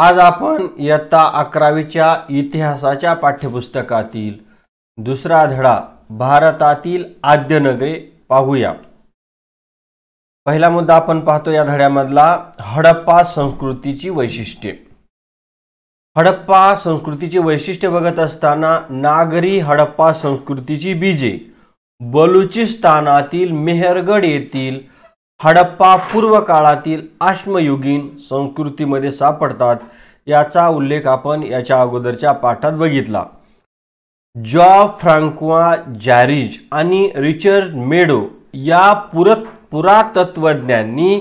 आज आपण इयत्ता अकरावीच्या इतिहासाच्या पाठ्यपुस्तकातील दुसरा धडा भारतातील आद्य नगरे पाहूया पहिला मुद्दा आपण पाहतो या धड्यामधला हडप्पा संस्कृतीची वैशिष्ट्ये हडप्पा संस्कृतीची वैशिष्ट्य बघत असताना नागरी हडप्पा संस्कृतीची बीजे बलुचिस्तानातील मेहरगड येथील हडप्पा पूर्व काळातील आश्मयुगीन संस्कृतीमध्ये सापडतात याचा उल्लेख आपण याच्या अगोदरच्या पाठात बघितला जॉ फ्रँक्वा जॅरिज आणि रिचर्ड मेडो या पुरत पुरातत्वज्ञांनी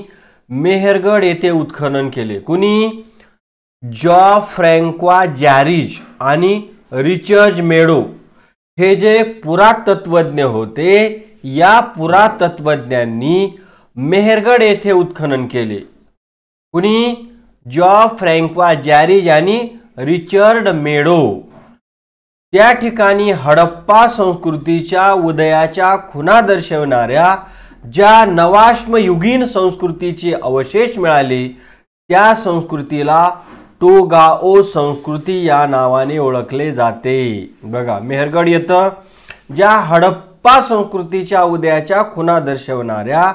मेहरगड येथे उत्खनन केले कुणी जॉ फ्रँक्वा जॅरिज आणि रिचर्ज मेडो हे जे पुरातत्वज्ञ होते या पुरातत्वज्ञांनी मेहरगड येथे उत्खनन केले कुणी जॉ फ्रँक्वा जॅरिज आणि रिचर्ड मेडो त्या ठिकाणी हडप्पा संस्कृतीच्या उदयाच्या खुना दर्शवणाऱ्या ज्या नवाश्मयुगीन संस्कृतीचे अवशेष मिळाले त्या संस्कृतीला टोगाओ संस्कृती या नावाने ओळखले जाते बघा मेहरगड येतं ज्या हडप्पा संस्कृतीच्या उदयाच्या खुना दर्शवणाऱ्या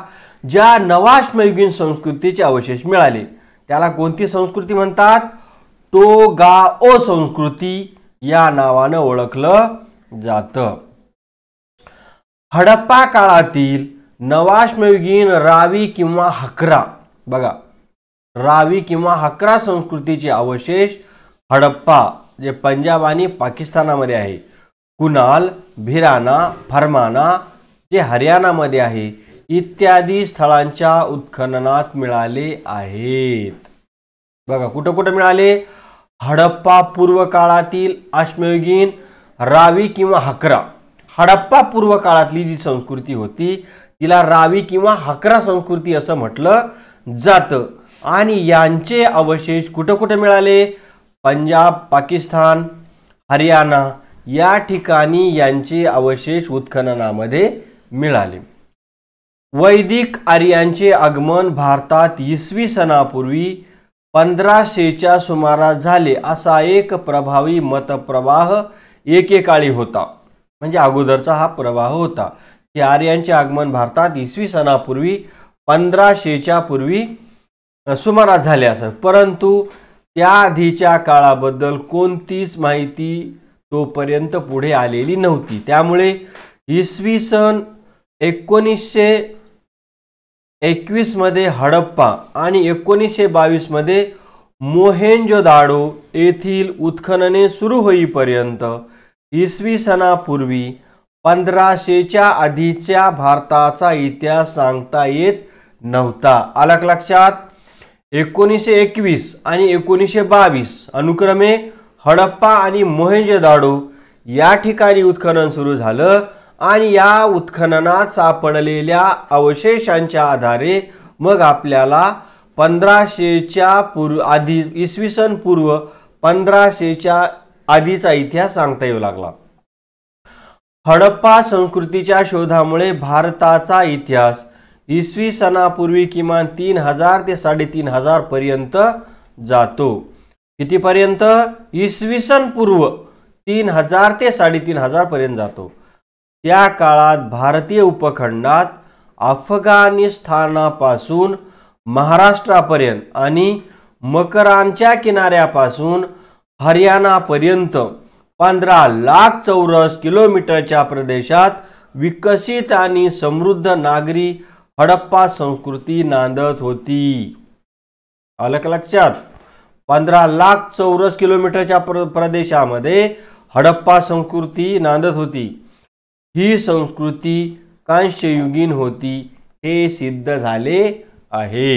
ज्या नवाश्मयुगीन संस्कृतीचे अवशेष मिळाले त्याला कोणती संस्कृती म्हणतात टोगाओ संस्कृती या नावानं ओळखलं जातं हडप्पा काळातील नवाश्मयुगीन रावी किंवा हकरा बघा रावी किंवा हकरा संस्कृतीचे अवशेष हडप्पा जे पंजाब आणि पाकिस्तानामध्ये आहे कुणाल भिराना फरमाना जे हरियाणामध्ये आहे इत्यादी स्थळांच्या उत्खननात मिळाले आहेत बघा कुठं कुठं मिळाले हडप्पा पूर्व काळातील आश्मयुगीन रावी किंवा हकरा हडप्पा पूर्व काळातली जी संस्कृती होती तिला रावी किंवा हकरा संस्कृती असं म्हटलं जातं आणि यांचे अवशेष कुठं कुठं मिळाले पंजाब पाकिस्तान हरियाणा या ठिकाणी यांचे अवशेष उत्खननामध्ये मिळाले वैदिक आर्यांचे आगमन भारतात इसवी सणापूर्वी पंधराशेच्या सुमारास झाले असा एक प्रभावी मतप्रवाह एकेकाळी होता म्हणजे अगोदरचा हा प्रवाह होता की आर्यांचे आगमन भारतात इसवी सणापूर्वी पंधराशेच्या पूर्वी सुमारास झाले असं परंतु त्याआधीच्या काळाबद्दल कोणतीच माहिती तोपर्यंत पुढे आलेली नव्हती त्यामुळे इसवी सन एकोणीसशे एकवीसमध्ये हडप्पा आणि एकोणीसशे बावीसमध्ये मोहेंजोदाडो येथील उत्खनने सुरू होईपर्यंत इसवी सणापूर्वी पंधराशेच्या आधीच्या भारताचा इतिहास सांगता येत नव्हता आलाक लक्षात एकोणीसशे एकवीस आणि एकोणीसशे बावीस अनुक्रमे हडप्पा आणि मोहेंजोदाडो या ठिकाणी उत्खनन सुरू झालं आणि या उत्खननात सापडलेल्या अवशेषांच्या आधारे मग आपल्याला पंधराशेच्या पूर्व आधी इसवी सन पूर्व पंधराशेच्या आधीचा इतिहास सांगता येऊ लागला हडप्पा संस्कृतीच्या शोधामुळे भारताचा इतिहास इसवी सणापूर्वी किमान तीन हजार ते साडेतीन हजार पर्यंत जातो कितीपर्यंत इसवी सन पूर्व तीन हजार ते साडेतीन हजार पर्यंत जातो त्या काळात भारतीय उपखंडात अफगाणिस्तानापासून महाराष्ट्रापर्यंत आणि मकरांच्या किनाऱ्यापासून हरियाणापर्यंत पंधरा लाख चौरस किलोमीटरच्या प्रदेशात विकसित आणि समृद्ध नागरी हडप्पा संस्कृती नांदत होती अलक लक्षात पंधरा लाख चौरस किलोमीटरच्या प्र प्रदेशामध्ये हडप्पा संस्कृती नांदत होती ही संस्कृती कांस्ययुगीन होती हे सिद्ध झाले आहे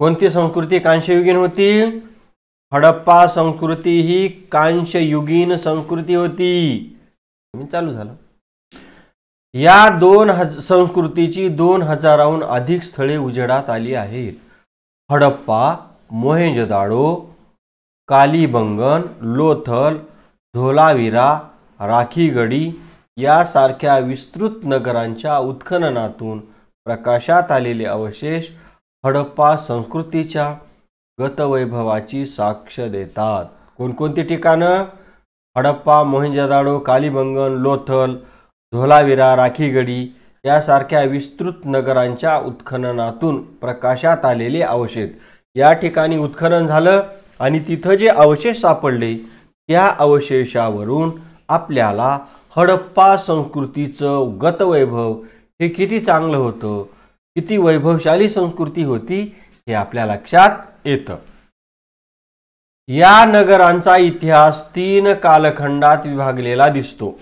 कोणती संस्कृती कांस्ययुगीन होती हडप्पा संस्कृती ही कांस्ययुगीन संस्कृती होती चालू झालं या दोन हज संस्कृतीची दोन हजाराहून अधिक स्थळे उजेडात आली आहेत हडप्पा मोहेंजोदाडो कालीबंगन लोथल धोलाविरा राखीगडी यासारख्या विस्तृत नगरांच्या उत्खननातून प्रकाशात आलेले अवशेष हडप्पा संस्कृतीच्या गतवैभवाची साक्ष देतात कोणकोणती ठिकाणं हडप्पा मोहिंजदाडो कालीबंगन लोथल धोलाविरा राखीगडी यासारख्या विस्तृत नगरांच्या उत्खननातून प्रकाशात आलेले अवशेष या ठिकाणी उत्खनन झालं आणि तिथं जे अवशेष सापडले त्या अवशेषावरून आपल्याला हडप्पा संस्कृतीचं गतवैभव हे किती चांगलं होतं किती वैभवशाली संस्कृती होती हे आपल्या लक्षात येतं या नगरांचा इतिहास तीन कालखंडात विभागलेला दिसतो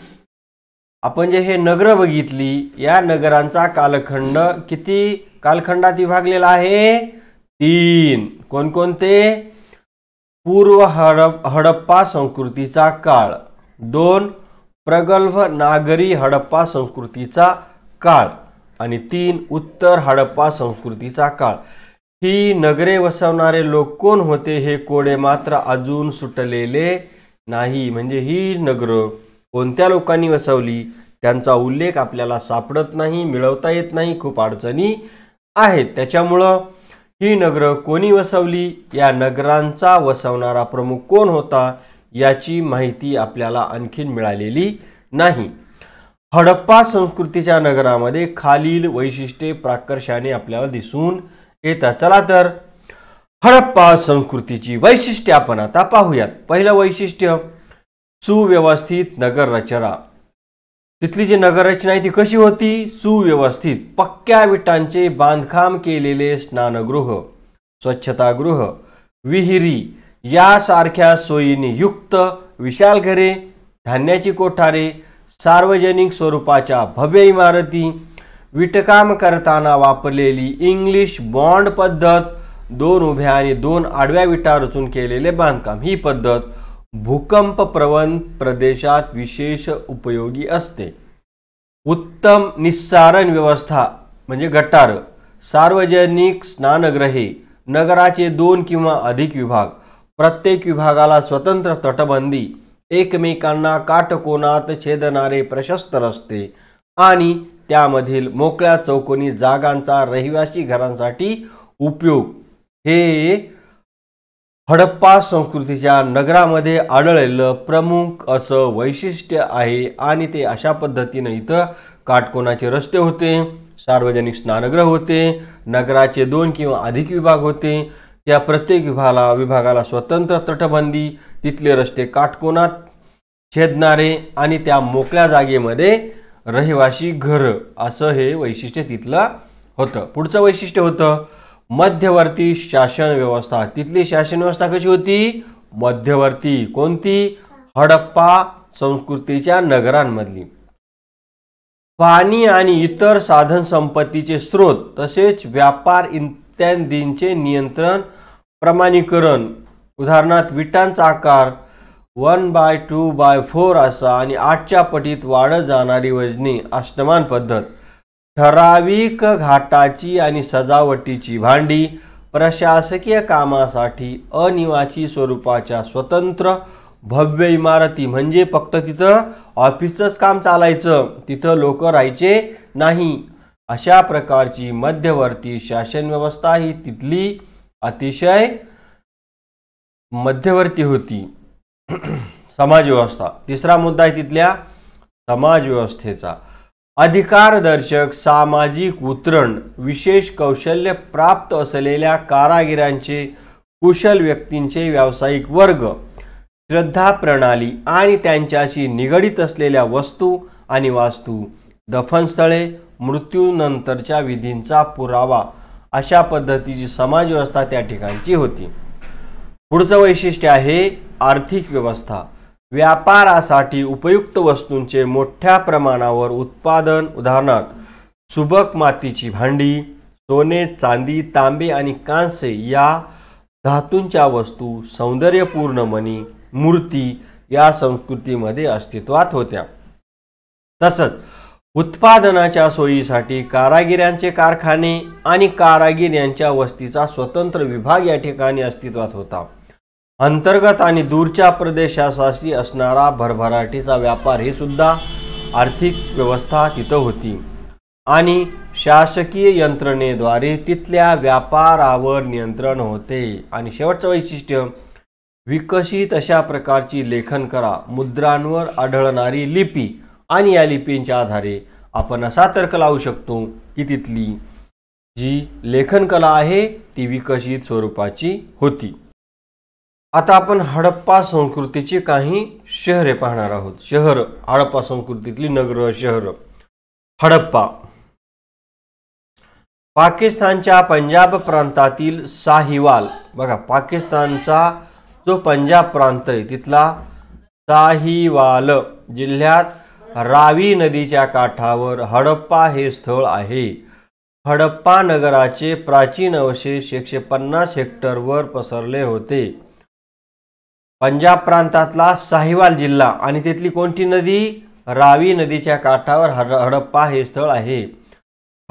आपण जे हे नगर बघितली या नगरांचा कालखंड किती कालखंडात विभागलेला आहे तीन कोणकोणते पूर्व हडप हडप्पा संस्कृतीचा काळ दोन प्रगल्भ नागरी हडप्पा संस्कृतीचा काळ आणि तीन उत्तर हडप्पा संस्कृतीचा काळ ही नगरे वसवणारे लोक कोण होते हे कोडे मात्र अजून सुटलेले नाही म्हणजे ही नगरं कोणत्या लोकांनी वसवली त्यांचा उल्लेख आपल्याला सापडत नाही मिळवता येत नाही खूप अडचणी आहेत त्याच्यामुळं ही नगरं कोणी वसवली या नगरांचा वसवणारा प्रमुख कोण होता याची माहिती आपल्याला आणखीन मिळालेली नाही हडप्पा संस्कृतीच्या नगरामध्ये खालील वैशिष्ट्ये प्राकर्षाने आपल्याला दिसून येतात चला तर हडप्पा संस्कृतीची वैशिष्ट्ये आपण आता पाहूयात पहिलं वैशिष्ट्य सुव्यवस्थित नगर रचना तिथली जी नगररचना आहे ती कशी होती सुव्यवस्थित पक्क्या विटांचे बांधकाम केलेले स्नानगृह स्वच्छतागृह विहिरी यासारख्या सोयीने युक्त विशाल घरे धान्याची कोठारे सार्वजनिक स्वरूपाच्या भव्य इमारती विटकाम करताना वापरलेली इंग्लिश बॉन्ड पद्धत दोन उभ्या आणि दोन आडव्या विटा रचून केलेले बांधकाम ही पद्धत भूकंप प्रवण प्रदेशात विशेष उपयोगी असते उत्तम निस्सारण व्यवस्था म्हणजे गटार सार्वजनिक स्नानग्रहे नगराचे दोन किंवा अधिक विभाग प्रत्येक विभागाला स्वतंत्र तटबंदी एकमेकांना काटकोनात छेदणारे प्रशस्त रस्ते आणि त्यामधील मोकळ्या चौकोनी जागांचा रहिवासी घरांसाठी उपयोग हे हडप्पा संस्कृतीच्या नगरामध्ये आढळलेलं प्रमुख असं वैशिष्ट्य आहे आणि ते अशा पद्धतीनं इथं काटकोणाचे रस्ते होते सार्वजनिक स्नानगृह होते नगराचे दोन किंवा अधिक विभाग होते या प्रत्येक विभागाला विभागाला स्वतंत्र तटबंदी तिथले रस्ते काटकोणात छेदणारे आणि त्या मोकळ्या जागेमध्ये रहिवाशी घर असं हे वैशिष्ट्य तिथलं होतं पुढचं वैशिष्ट्य होतं मध्यवर्ती शासन व्यवस्था तिथली शासन व्यवस्था कशी होती मध्यवर्ती कोणती हडप्पा संस्कृतीच्या नगरांमधली पाणी आणि इतर साधन संपत्तीचे स्रोत तसेच व्यापार इन इत्यादींचे नियंत्रण प्रमाणीकरण उदाहरणार्थ विटांचा आकार one by two by four असा आणि आठच्या पटीत वाढत जाणारी वजनी अष्टमान पद्धत ठराविक घाटाची आणि सजावटीची भांडी प्रशासकीय कामासाठी अनिवासी स्वरूपाच्या स्वतंत्र भव्य इमारती म्हणजे फक्त तिथं ऑफिसचंच काम चालायचं तिथं लोक राहायचे नाही अशा प्रकारची मध्यवर्ती शासन व्यवस्था ही तिथली अतिशय मध्यवर्ती होती समाजव्यवस्था तिसरा मुद्दा आहे तिथल्या समाजव्यवस्थेचा अधिकारदर्शक सामाजिक उतरण विशेष कौशल्य प्राप्त असलेल्या कारागिरांचे कुशल व्यक्तींचे व्यावसायिक वर्ग श्रद्धा प्रणाली आणि त्यांच्याशी निगडीत असलेल्या वस्तू आणि वास्तू दफनस्थळे मृत्यूनंतरच्या विधींचा पुरावा अशा पद्धतीची समाजव्यवस्था त्या ठिकाणची होती पुढचं वैशिष्ट्य आहे आर्थिक व्यवस्था व्यापारासाठी उपयुक्त वस्तूंचे मोठ्या प्रमाणावर उत्पादन उदाहरणार्थ सुबक मातीची भांडी सोने चांदी तांबे आणि कांसे या धातूंच्या वस्तू सौंदर्यपूर्ण मणी मूर्ती या संस्कृतीमध्ये अस्तित्वात होत्या तसंच उत्पादनाच्या सोयीसाठी कारागिरांचे कारखाने आणि कारागीर यांच्या वस्तीचा स्वतंत्र विभाग या ठिकाणी अस्तित्वात होता अंतर्गत आणि दूरच्या प्रदेशासाठी असणारा भरभराटीचा व्यापार ही सुद्धा आर्थिक व्यवस्था तिथं होती आणि शासकीय यंत्रणेद्वारे तिथल्या व्यापारावर नियंत्रण होते आणि शेवटचं वैशिष्ट्य विकसित अशा प्रकारची लेखन करा मुद्रांवर आढळणारी लिपी आणि या लिपींच्या आधारे आपण असा तर्क लावू शकतो की तिथली जी लेखन कला आहे ती विकसित स्वरूपाची होती आता आपण हडप्पा संस्कृतीची काही शहरे पाहणार आहोत शहर हडप्पा संस्कृतीतली नगर शहर हडप्पा पाकिस्तानच्या पंजाब प्रांतातील साहिवाल बघा पाकिस्तानचा जो पंजाब प्रांत आहे तिथला साहिवाल जिल्ह्यात रावी नदीच्या काठावर हडप्पा हे स्थळ आहे हडप्पा नगराचे प्राचीन अवशेष एकशे पन्नास हेक्टरवर पसरले होते पंजाब प्रांतातला साहिवाल जिल्हा आणि तेथली कोणती नदी रावी नदीच्या काठावर हड हडप्पा हे स्थळ आहे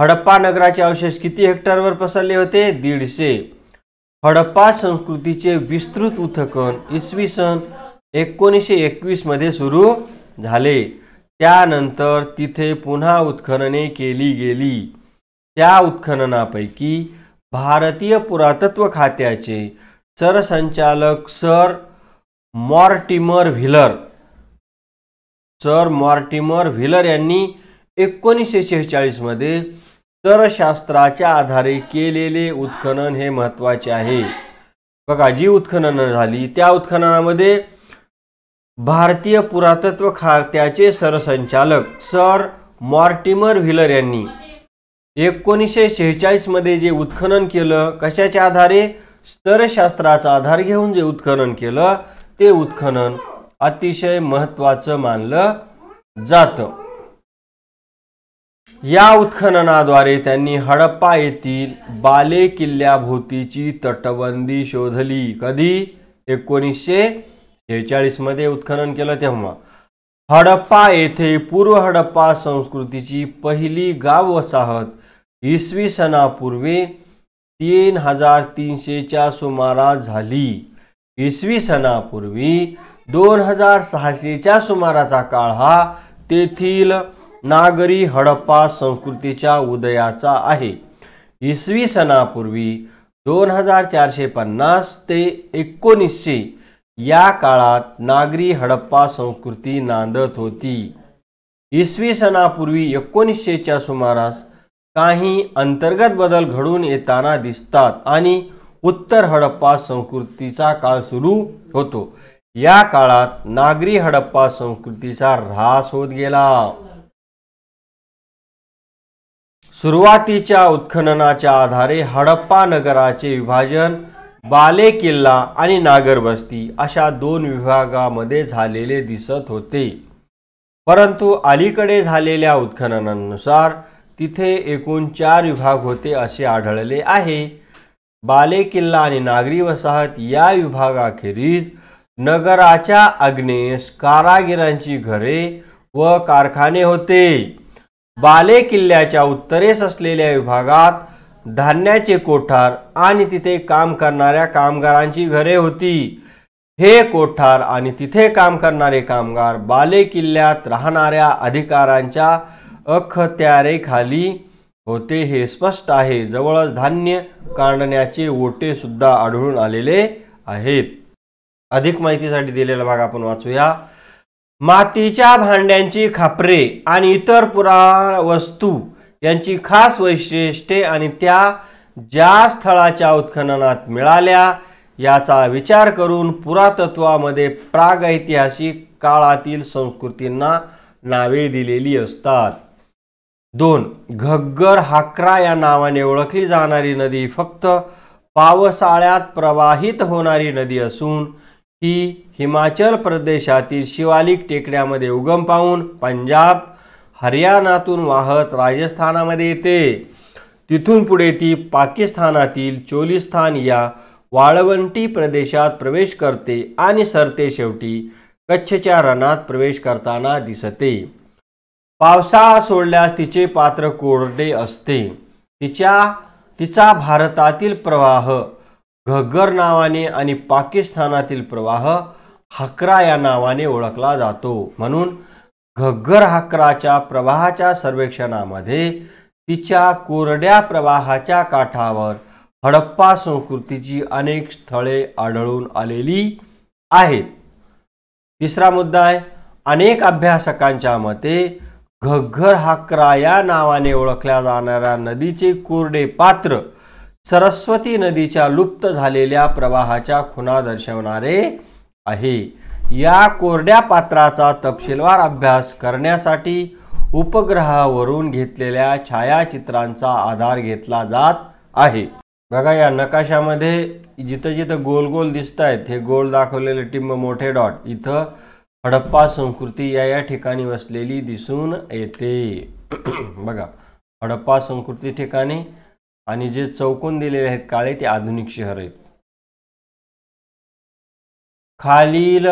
हडप्पा नगराचे अवशेष किती हेक्टरवर पसरले होते दीडशे हडप्पा संस्कृतीचे विस्तृत उथकन इसवी सन एकोणीसशे एकवीसमध्ये सुरू झाले त्यानंतर तिथे पुन्हा उत्खनने केली गेली त्या उत्खननापैकी भारतीय पुरातत्व खात्याचे सरसंचालक sir Mortimer Wheeler sir Mortimer Wheeler यांनी एकोणीसशे शेहेचाळीसमध्ये सरशास्त्राच्या आधारे केलेले उत्खनन हे महत्त्वाचे आहे बघा जी उत्खननं झाली त्या उत्खननामध्ये भारतीय पुरातत्व खात्याचे सरसंचालक सर मॉर्टिमर व्हिलर यांनी एकोणीसशे शेहेचाळीसमध्ये जे उत्खनन केलं कशाच्या आधारे स्तरशास्त्राचा आधार घेऊन जे उत्खनन केलं ते उत्खनन अतिशय महत्त्वाचं मानलं जातं या उत्खननाद्वारे त्यांनी हडप्पा येथील बाले किल्ल्याभोवतीची तटबंदी शोधली कधी एकोणीसशे मध्ये उत्खनन केलं तेव्हा हडप्पा येथे पूर्व हडप्पा संस्कृतीची पहिली गाव वसाहत इसवी सनापूर्वी तीन हजार तीनशेच्या सुमारास झाली इसवी सणापूर्वी दोन हजार सहाशेच्या सुमाराचा काळ हा तेथील नागरी हडप्पा संस्कृतीच्या उदयाचा आहे इसवी सणापूर्वी दोन हजार चारशे पन्नास ते एकोणीसशे या काळात नागरी हडप्पा संस्कृती नांदत होती इसवी सणापूर्वी एकोणीसशेच्या सुमारास काही अंतर्गत बदल घडून येताना दिसतात आणि उत्तर हडप्पा संस्कृतीचा काळ सुरू होतो या काळात नागरी हडप्पा संस्कृतीचा ऱ्हास होत गेला सुरुवातीच्या उत्खननाच्या आधारे हडप्पा नगराचे विभाजन बाले किल्ला आणि नागरबस्ती अशा दोन विभागामध्ये झालेले दिसत होते परंतु अलीकडे झालेल्या उत्खननानुसार तिथे एकूण चार विभाग होते असे आढळले आहे बाले किल्ला आणि नागरी वसाहत या विभागाखेरीज नगराच्या अग्नेश कारागिरांची घरे व कारखाने होते बाले किल्ल्याच्या उत्तरेस असलेल्या विभागात धान्याचे कोठार आणि तिथे काम करणाऱ्या कामगारांची घरे होती हे कोठार आणि तिथे काम करणारे कामगार बाले किल्ल्यात राहणाऱ्या अधिकारांच्या अखत्यारेखाली होते हे स्पष्ट आहे जवळच धान्य काढण्याचे ओटे सुद्धा आढळून आलेले आहेत अधिक माहितीसाठी दिलेला भाग आपण वाचूया मातीच्या भांड्यांची खापरे आणि इतर पुरा वस्तू यांची खास वैशिष्ट्ये आणि त्या ज्या स्थळाच्या उत्खननात मिळाल्या याचा विचार करून पुरातत्वामध्ये प्रागैतिहासिक काळातील संस्कृतींना नावे दिलेली असतात दोन घग्गर हाकरा या नावाने ओळखली जाणारी नदी फक्त पावसाळ्यात प्रवाहित होणारी नदी असून ही हिमाचल प्रदेशातील शिवालिक टेकड्यामध्ये उगम पाहून पंजाब हरियाणातून वाहत राजस्थानामध्ये येते तिथून पुढे ती पाकिस्तानातील चोलिस्थान या वाळवंटी प्रदेशात प्रवेश करते आणि सरते शेवटी कच्छच्या रणात प्रवेश करताना दिसते पावसाळा सोडल्यास तिचे पात्र कोरडे असते तिच्या तिचा भारतातील प्रवाह घग्गर नावाने आणि पाकिस्तानातील प्रवाह हकरा या नावाने ओळखला जातो म्हणून घग्गर हाकराच्या प्रवाहाच्या सर्वेक्षणामध्ये तिच्या कोरड्या प्रवाहाच्या काठावर हडप्पा संस्कृतीची अनेक स्थळे आढळून आलेली आहेत तिसरा मुद्दा आहे अनेक अभ्यासकांच्या मते घग्घर हाकरा या नावाने ओळखल्या जाणाऱ्या नदीचे कोरडे पात्र सरस्वती नदीच्या लुप्त झालेल्या प्रवाहाच्या खुना दर्शवणारे आहे या कोरड्या पात्राचा तपशीलवार अभ्यास करण्यासाठी उपग्रहावरून घेतलेल्या छायाचित्रांचा आधार घेतला जात आहे बघा या नकाशामध्ये जिथं जिथं गोल गोल दिसत आहेत हे गोल दाखवलेले टिंब मोठे डॉट इथं हडप्पा संस्कृती या या ठिकाणी वसलेली दिसून येते बघा हडप्पा संस्कृती ठिकाणी आणि जे चौकोन दिलेले आहेत काळे ते आधुनिक शहर आहेत खालील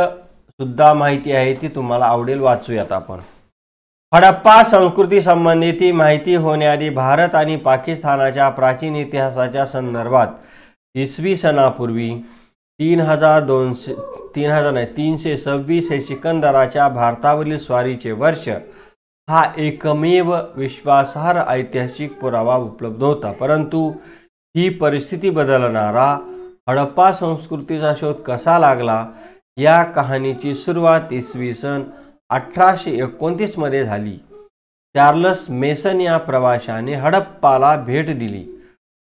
सुद्धा माहिती आहे ती तुम्हाला आवडेल वाचूयात आपण हडप्पा संस्कृती ती माहिती होण्याआधी भारत आणि पाकिस्तानाच्या प्राचीन इतिहासाच्या संदर्भात इसवी सणापूर्वी तीन हजार दोनशे तीन हजार नाही तीनशे सव्वीस हे सिकंदराच्या भारतावरील स्वारीचे वर्ष हा एकमेव विश्वासार्ह ऐतिहासिक पुरावा उपलब्ध होता परंतु ही परिस्थिती बदलणारा हडप्पा संस्कृतीचा शोध कसा लागला या कहाणीची सुरुवात इसवी सन अठराशे एकोणतीसमध्ये झाली चार्लस मेसन या प्रवाशाने हडप्पाला भेट दिली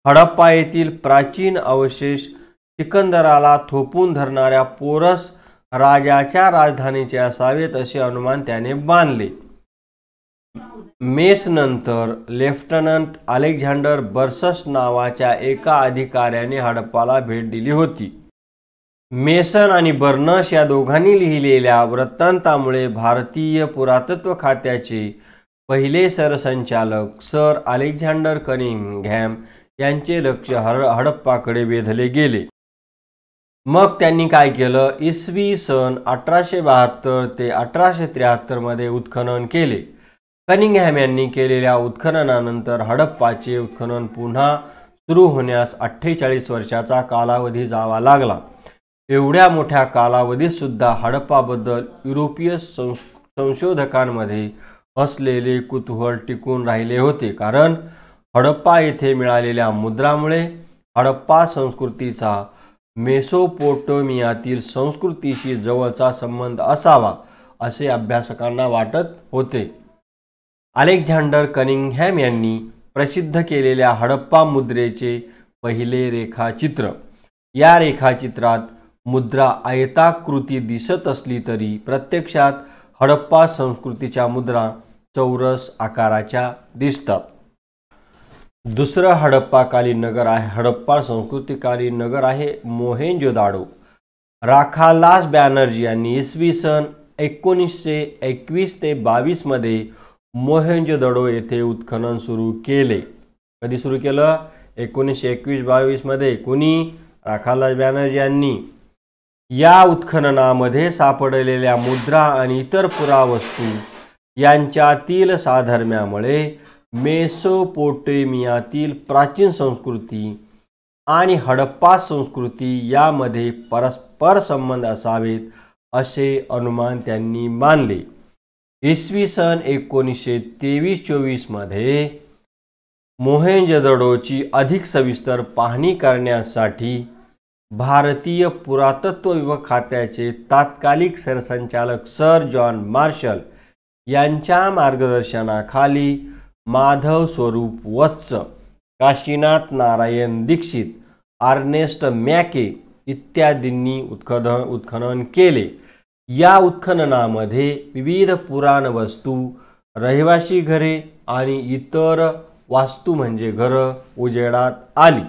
हडप्पा येथील प्राचीन अवशेष सिकंदराला थोपून धरणाऱ्या पोरस राजाच्या राजधानीचे असावेत असे अनुमान त्याने बांधले मेसनंतर लेफ्टनंट अलेक्झांडर बर्सस नावाच्या एका अधिकाऱ्याने हडप्पाला भेट दिली होती मेसन आणि बर्नस या दोघांनी लिहिलेल्या वृत्तांतामुळे भारतीय पुरातत्व खात्याचे पहिले सरसंचालक सर अलेक्झांडर कनिंगहॅम यांचे लक्ष हर हडप्पाकडे वेधले गेले मग त्यांनी काय केलं इसवी सन अठराशे बहात्तर ते अठराशे त्र्याहत्तरमध्ये उत्खनन केले कनिंगहॅम यांनी केलेल्या उत्खननानंतर हडप्पाचे उत्खनन पुन्हा सुरू होण्यास अठ्ठेचाळीस वर्षाचा कालावधी जावा लागला एवढ्या मोठ्या कालावधीतसुद्धा हडप्पाबद्दल युरोपीय संशोधकांमध्ये असलेले कुतूहल टिकून राहिले होते कारण हडप्पा येथे मिळालेल्या मुद्रामुळे हडप्पा संस्कृतीचा मेसोपोटोमियातील संस्कृतीशी जवळचा संबंध असावा असे अभ्यासकांना वाटत होते अलेक्झांडर कनिंगहॅम यांनी प्रसिद्ध केलेल्या हडप्पा मुद्रेचे पहिले रेखाचित्र या रेखाचित्रात मुद्रा आयताकृती दिसत असली तरी प्रत्यक्षात हडप्पा संस्कृतीच्या मुद्रा चौरस आकाराच्या दिसतात दुसरं हडप्पाकालीन नगर आहे हडप्पा संस्कृतीकालीन नगर आहे मोहेंजोदाडो राखालास बॅनर्जी यांनी इसवी सन एकोणीसशे एकवीस ते बावीसमध्ये मोहेंजोदडो येथे उत्खनन सुरू केले कधी सुरू केलं एकोणीसशे एकवीस बावीसमध्ये कुणी राखालास बॅनर्जी यांनी या उत्खननामध्ये सापडलेल्या मुद्रा आणि इतर पुरावस्तू यांच्यातील साधर्म्यामुळे मेसोपोटेमियातील प्राचीन संस्कृती आणि हडप्पा संस्कृती यामध्ये परस्पर संबंध असावेत असे अनुमान त्यांनी मानले इसवी सन एकोणीसशे तेवीस चोवीसमध्ये मोहेंजदडोची अधिक सविस्तर पाहणी करण्यासाठी भारतीय पुरातत्व विभाग खात्याचे तात्कालिक सरसंचालक सर जॉन मार्शल यांच्या मार्गदर्शनाखाली माधव स्वरूप वत्स काशीनाथ नारायण दीक्षित आर्नेस्ट मॅके इत्यादींनी उत्खन उत्खनन केले या उत्खननामध्ये विविध पुराण वस्तू रहिवाशी घरे आणि इतर वास्तू म्हणजे घरं उजेडात आली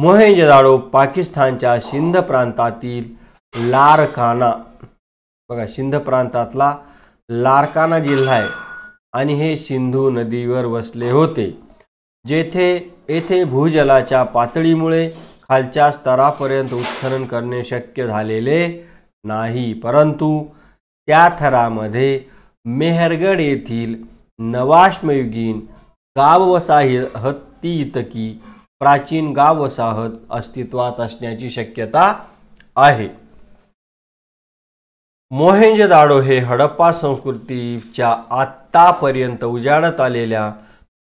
मोहेंजदाडो पाकिस्तानच्या सिंध प्रांतातील लारकाना बघा सिंध प्रांतातला लारकाना जिल्हा आहे आणि हे सिंधू नदीवर वसले होते जेथे येथे भूजलाच्या पातळीमुळे खालच्या स्तरापर्यंत उत्खनन करणे शक्य झालेले नाही परंतु त्या थरामध्ये मेहरगड येथील नवाश्मयुगीन गाव हत्ती इतकी प्राचीन गाव वसाहत अस्तित्वात असण्याची शक्यता आहे मोहेंजदाडो हे हडप्पा संस्कृतीच्या आत्तापर्यंत उजाडत आलेल्या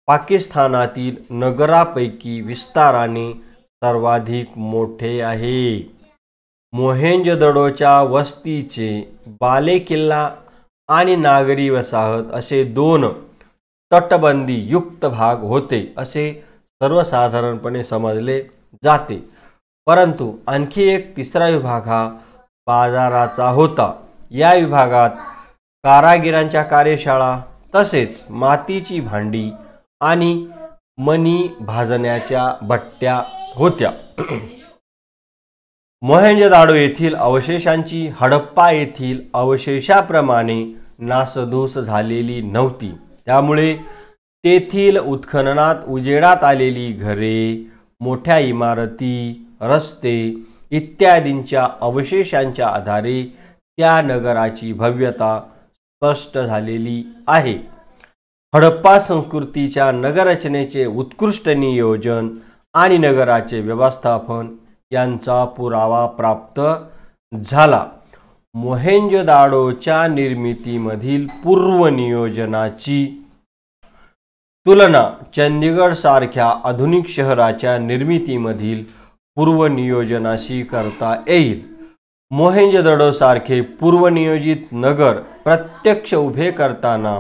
पाकिस्तानातील नगरापैकी विस्ताराने सर्वाधिक मोठे आहे मोहेंजदडोच्या वस्तीचे बाले किल्ला आणि नागरी वसाहत असे दोन तटबंदी युक्त भाग होते असे सर्वसाधारणपणे समजले जाते परंतु आणखी एक तिसरा विभाग हा बाजाराचा होता या विभागात कारागिरांच्या कार्यशाळा तसेच मातीची भांडी आणि मनी भाजण्याच्या भट्ट्या होत्या मोहेंजदाडो येथील अवशेषांची हडप्पा येथील अवशेषाप्रमाणे नासधूस झालेली नव्हती त्यामुळे तेथील उत्खननात उजेडात आलेली घरे मोठ्या इमारती रस्ते इत्यादींच्या अवशेषांच्या आधारे त्या नगराची भव्यता स्पष्ट झालेली आहे हडप्पा संस्कृतीच्या नगररचनेचे उत्कृष्ट नियोजन आणि नगराचे व्यवस्थापन यांचा पुरावा प्राप्त झाला मोहेंजोदाडोच्या निर्मितीमधील पूर्वनियोजनाची तुलना सारख्या आधुनिक शहराच्या निर्मितीमधील पूर्वनियोजनाशी करता येईल सारखे पूर्वनियोजित नगर प्रत्यक्ष उभे करताना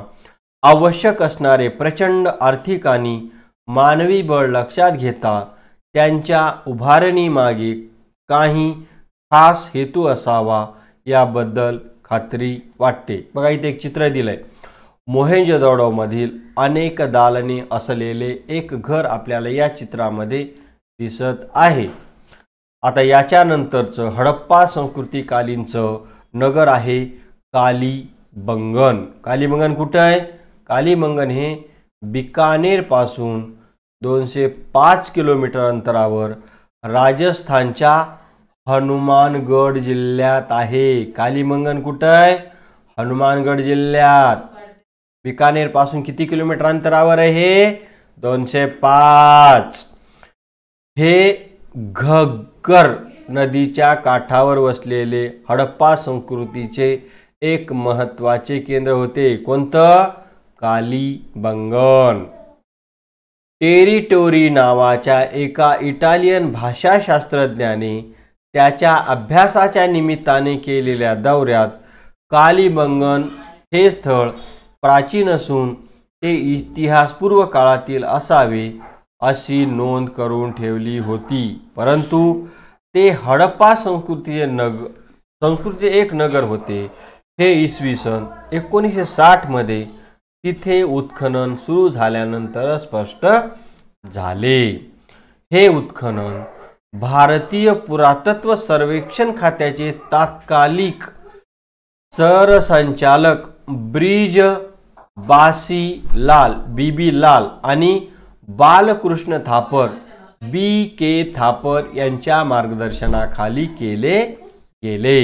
आवश्यक असणारे प्रचंड आर्थिक आणि मानवी बळ लक्षात घेता त्यांच्या उभारणीमागे काही खास हेतू असावा याबद्दल खात्री वाटते बघा इथे एक चित्र दिलंय आहे मोहेंजदडोमधील अनेक दालने असलेले एक घर आपल्याला या चित्रामध्ये दिसत आहे आता याच्यानंतरचं हडप्पा संस्कृतीकालीनचं नगर आहे कालीबंगन कालीबंगन कुठं आहे कालीबंगन हे बिकानेरपासून दोनशे पाच किलोमीटर अंतरावर राजस्थानच्या हनुमानगड जिल्ह्यात आहे कालीमंगन कुठं आहे हनुमानगड जिल्ह्यात बिकानेर पासून किती किलोमीटर अंतरावर आहे दोनशे पाच हे घग्गर नदीच्या काठावर वसलेले हडप्पा संस्कृतीचे एक महत्वाचे केंद्र होते कोणतं कालीबंगन टेरिटोरी नावाच्या एका इटालियन भाषाशास्त्रज्ञाने त्याच्या अभ्यासाच्या निमित्ताने केलेल्या दौऱ्यात कालीबंगन हे स्थळ प्राचीन असून ते इतिहासपूर्व काळातील असावे अशी नोंद करून ठेवली होती परंतु ते हडप्पा संस्कृतीचे नग संस्कृतीचे एक नगर होते हे इसवी सन एकोणीसशे साठमध्ये तिथे उत्खनन सुरू झाल्यानंतर स्पष्ट झाले हे उत्खनन भारतीय पुरातत्व सर्वेक्षण खात्याचे तात्कालिक सरसंचालक ब्रिज बासी लाल बी बी लाल आणि बालकृष्ण थापर बी के थापर यांच्या मार्गदर्शनाखाली केले गेले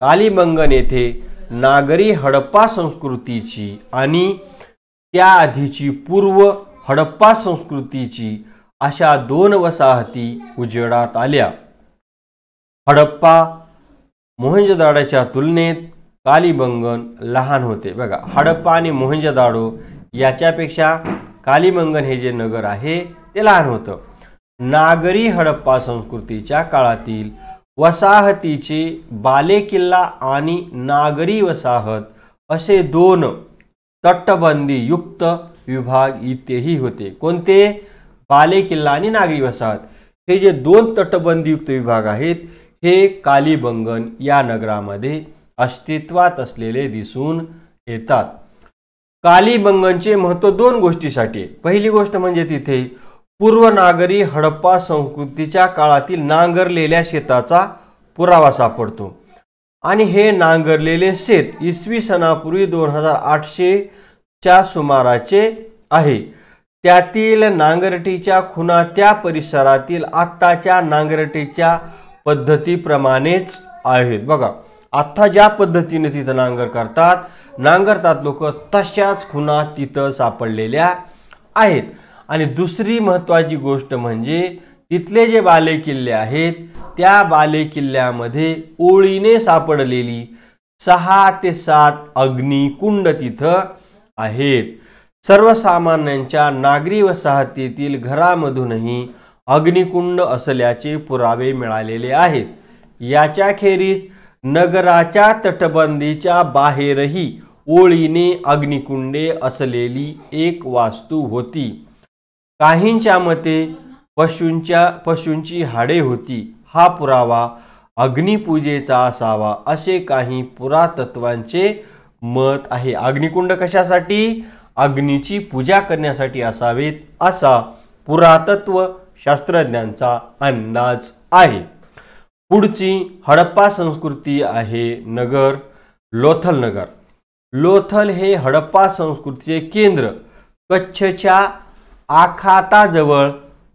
कालीमंगन येथे नागरी हडप्पा संस्कृतीची आणि त्याआधीची पूर्व हडप्पा संस्कृतीची अशा दोन वसाहती उजेडात आल्या हडप्पा मोहनजोदाड्याच्या तुलनेत कालीबंगन लहान होते बघा हडप्पा आणि मोहेंजदाडो याच्यापेक्षा कालीबंगन हे जे नगर आहे ते लहान होतं नागरी हडप्पा संस्कृतीच्या काळातील वसाहतीचे बालेकिल्ला आणि नागरी वसाहत असे दोन तटबंदीयुक्त विभाग इथेही होते कोणते बालेकिल्ला आणि नागरी वसाहत हे जे दोन तटबंदीयुक्त विभाग आहेत हे कालीबंगन या नगरामध्ये अस्तित्वात असलेले दिसून येतात कालीबंगनचे महत्त्व दोन गोष्टीसाठी पहिली गोष्ट म्हणजे तिथे पूर्वनागरी हडप्पा संस्कृतीच्या काळातील नांगरलेल्या शेताचा पुरावा सापडतो आणि हे नांगरलेले शेत इसवी सणापूर्वी दोन हजार आठशेच्या सुमाराचे आहे त्यातील नांगरटीच्या खुना त्या परिसरातील आत्ताच्या नांगरटीच्या पद्धतीप्रमाणेच आहेत बघा आत्ता ज्या पद्धतीने तिथं नांगर करतात नांगरतात लोक तशाच खुना तिथं सापडलेल्या आहेत आणि दुसरी महत्त्वाची गोष्ट म्हणजे तिथले जे बालेकिल्ले आहेत त्या बाले किल्ल्यामध्ये ओळीने सापडलेली सहा ते सात अग्निकुंड तिथं आहेत सर्वसामान्यांच्या नागरी वसाहतीतील घरामधूनही अग्निकुंड असल्याचे पुरावे मिळालेले आहेत याच्याखेरीज नगराच्या तटबंदीच्या बाहेरही ओळीने अग्निकुंडे असलेली एक वास्तू होती काहींच्या मते पशूंच्या पशूंची हाडे होती हा पुरावा अग्निपूजेचा असावा असे काही पुरातत्वांचे मत आहे अग्निकुंड कशासाठी अग्नीची पूजा करण्यासाठी असावेत असा पुरातत्व शास्त्रज्ञांचा अंदाज आहे पुढची हडप्पा संस्कृती आहे नगर लोथल नगर लोथल हे हडप्पा संस्कृतीचे केंद्र कच्छच्या आखाताजवळ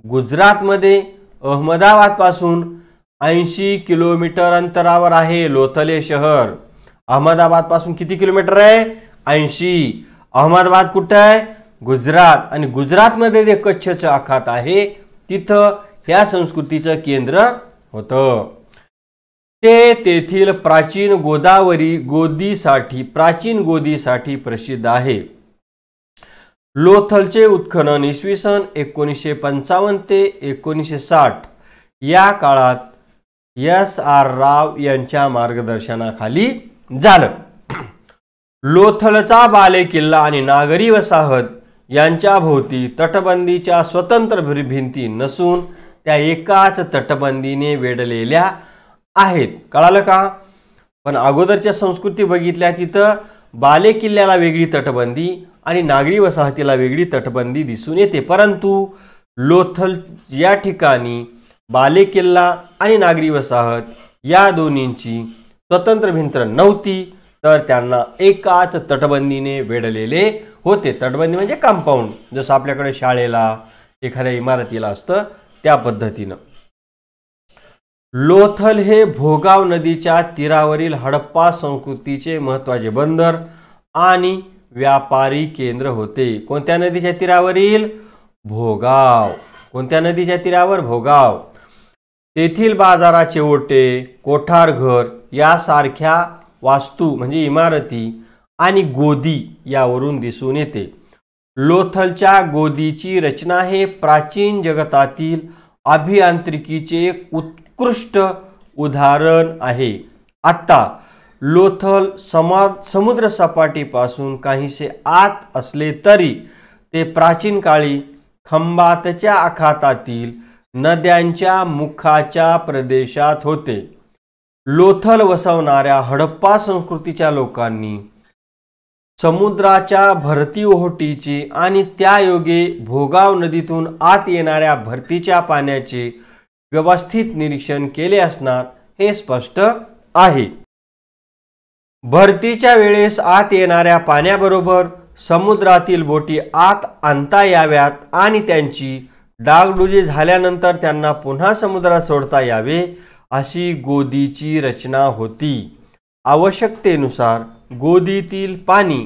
गुजरातमध्ये अहमदाबादपासून ऐंशी किलोमीटर अंतरावर आहे लोथल हे शहर अहमदाबादपासून किती किलोमीटर आहे ऐंशी अहमदाबाद कुठं आहे गुजरात आणि गुजरातमध्ये जे कच्छचं आखात आहे तिथं ह्या संस्कृतीचं केंद्र होतं ते तेथील प्राचीन गोदावरी गोदीसाठी प्राचीन गोदीसाठी प्रसिद्ध आहे लोथलचे उत्खनन इसवी सन एकोणीसशे पंचावन्न ते एकोणीसशे साठ या काळात एस आर राव यांच्या मार्गदर्शनाखाली झालं लोथलचा बालेकिल्ला आणि नागरी वसाहत यांच्या भोवती तटबंदीच्या स्वतंत्र भिंती नसून त्या एकाच तटबंदीने वेढलेल्या आहेत कळालं का पण अगोदरच्या संस्कृती बघितल्या तिथं बाले किल्ल्याला वेगळी तटबंदी आणि नागरी वसाहतीला वेगळी तटबंदी दिसून येते परंतु लोथल या ठिकाणी बाले किल्ला आणि नागरी वसाहत या दोन्हींची स्वतंत्र भिंत नव्हती तर त्यांना एकाच तटबंदीने वेढलेले होते तटबंदी म्हणजे कंपाऊंड जसं आपल्याकडे शाळेला एखाद्या इमारतीला असतं त्या पद्धतीनं लोथल हे भोगाव नदीच्या तीरावरील हडप्पा संस्कृतीचे महत्त्वाचे बंदर आणि व्यापारी केंद्र होते कोणत्या नदीच्या तीरावरील भोगाव कोणत्या नदीच्या तीरावर भोगाव तेथील बाजाराचे ओटे कोठारघर यासारख्या वास्तू म्हणजे इमारती आणि गोदी यावरून दिसून येते लोथलच्या गोदीची रचना हे प्राचीन जगतातील अभियांत्रिकीचे एक उत् उत्कृष्ट उदाहरण आहे आत्ता लोथल समुद्र सपाटीपासून काहीसे आत असले तरी ते प्राचीन काळी खंबातच्या आखातातील नद्यांच्या मुखाच्या प्रदेशात होते लोथल वसवणाऱ्या हडप्पा संस्कृतीच्या लोकांनी समुद्राच्या भरती ओहोटीची आणि त्यायोगे भोगाव नदीतून आत येणाऱ्या भरतीच्या पाण्याचे व्यवस्थित निरीक्षण केले असणार हे स्पष्ट आहे भरतीच्या वेळेस आत येणाऱ्या पाण्याबरोबर समुद्रातील बोटी आत आणता याव्यात आणि त्यांची डागडुजी झाल्यानंतर त्यांना पुन्हा समुद्रात सोडता यावे अशी गोदीची रचना होती आवश्यकतेनुसार गोदीतील पाणी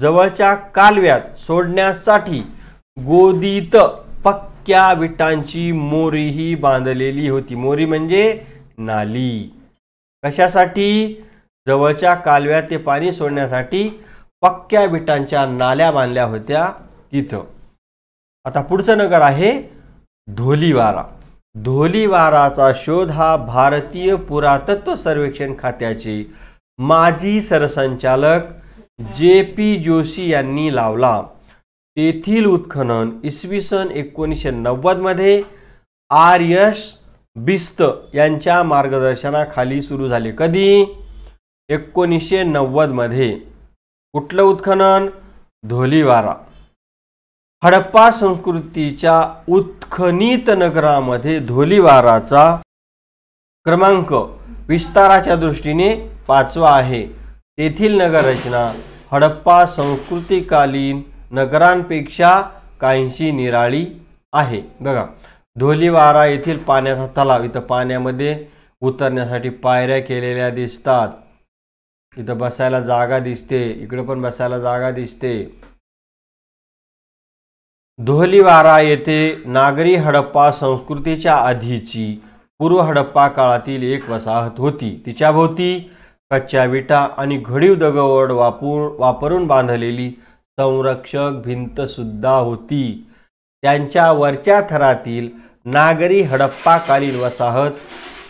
जवळच्या कालव्यात सोडण्यासाठी गोदीत पक् इतक्या विटांची मोरी ही बांधलेली होती मोरी म्हणजे नाली कशासाठी जवळच्या कालव्यात ते पाणी सोडण्यासाठी पक्क्या विटांच्या नाल्या बांधल्या होत्या तिथं आता पुढचं नगर आहे धोलीवारा धोलीवाराचा शोध हा भारतीय पुरातत्व सर्वेक्षण खात्याचे माजी सरसंचालक जे पी जोशी यांनी लावला तेथील उत्खनन इसवी सन एकोणीसशे नव्वदमध्ये आर यश बिस्त यांच्या मार्गदर्शनाखाली सुरू झाले कधी एकोणीसशे नव्वदमध्ये कुठलं उत्खनन धोलीवारा हडप्पा संस्कृतीच्या उत्खनित नगरामध्ये धोलीवाराचा क्रमांक विस्ताराच्या दृष्टीने पाचवा आहे तेथील रचना हडप्पा संस्कृतीकालीन नगरांपेक्षा काहीशी निराळी आहे बघा धोलीवारा येथील पाण्याचा तलाव इथं पाण्यामध्ये उतरण्यासाठी पायऱ्या केलेल्या दिसतात इथं बसायला जागा दिसते इकडे पण बसायला जागा दिसते धोलीवारा येथे नागरी हडप्पा संस्कृतीच्या आधीची पूर्व हडप्पा काळातील एक वसाहत होती तिच्याभोवती कच्च्या विटा आणि घडीव दगड वापरून बांधलेली संरक्षक भिंतसुद्धा होती त्यांच्या वरच्या थरातील नागरी हडप्पाकालीन वसाहत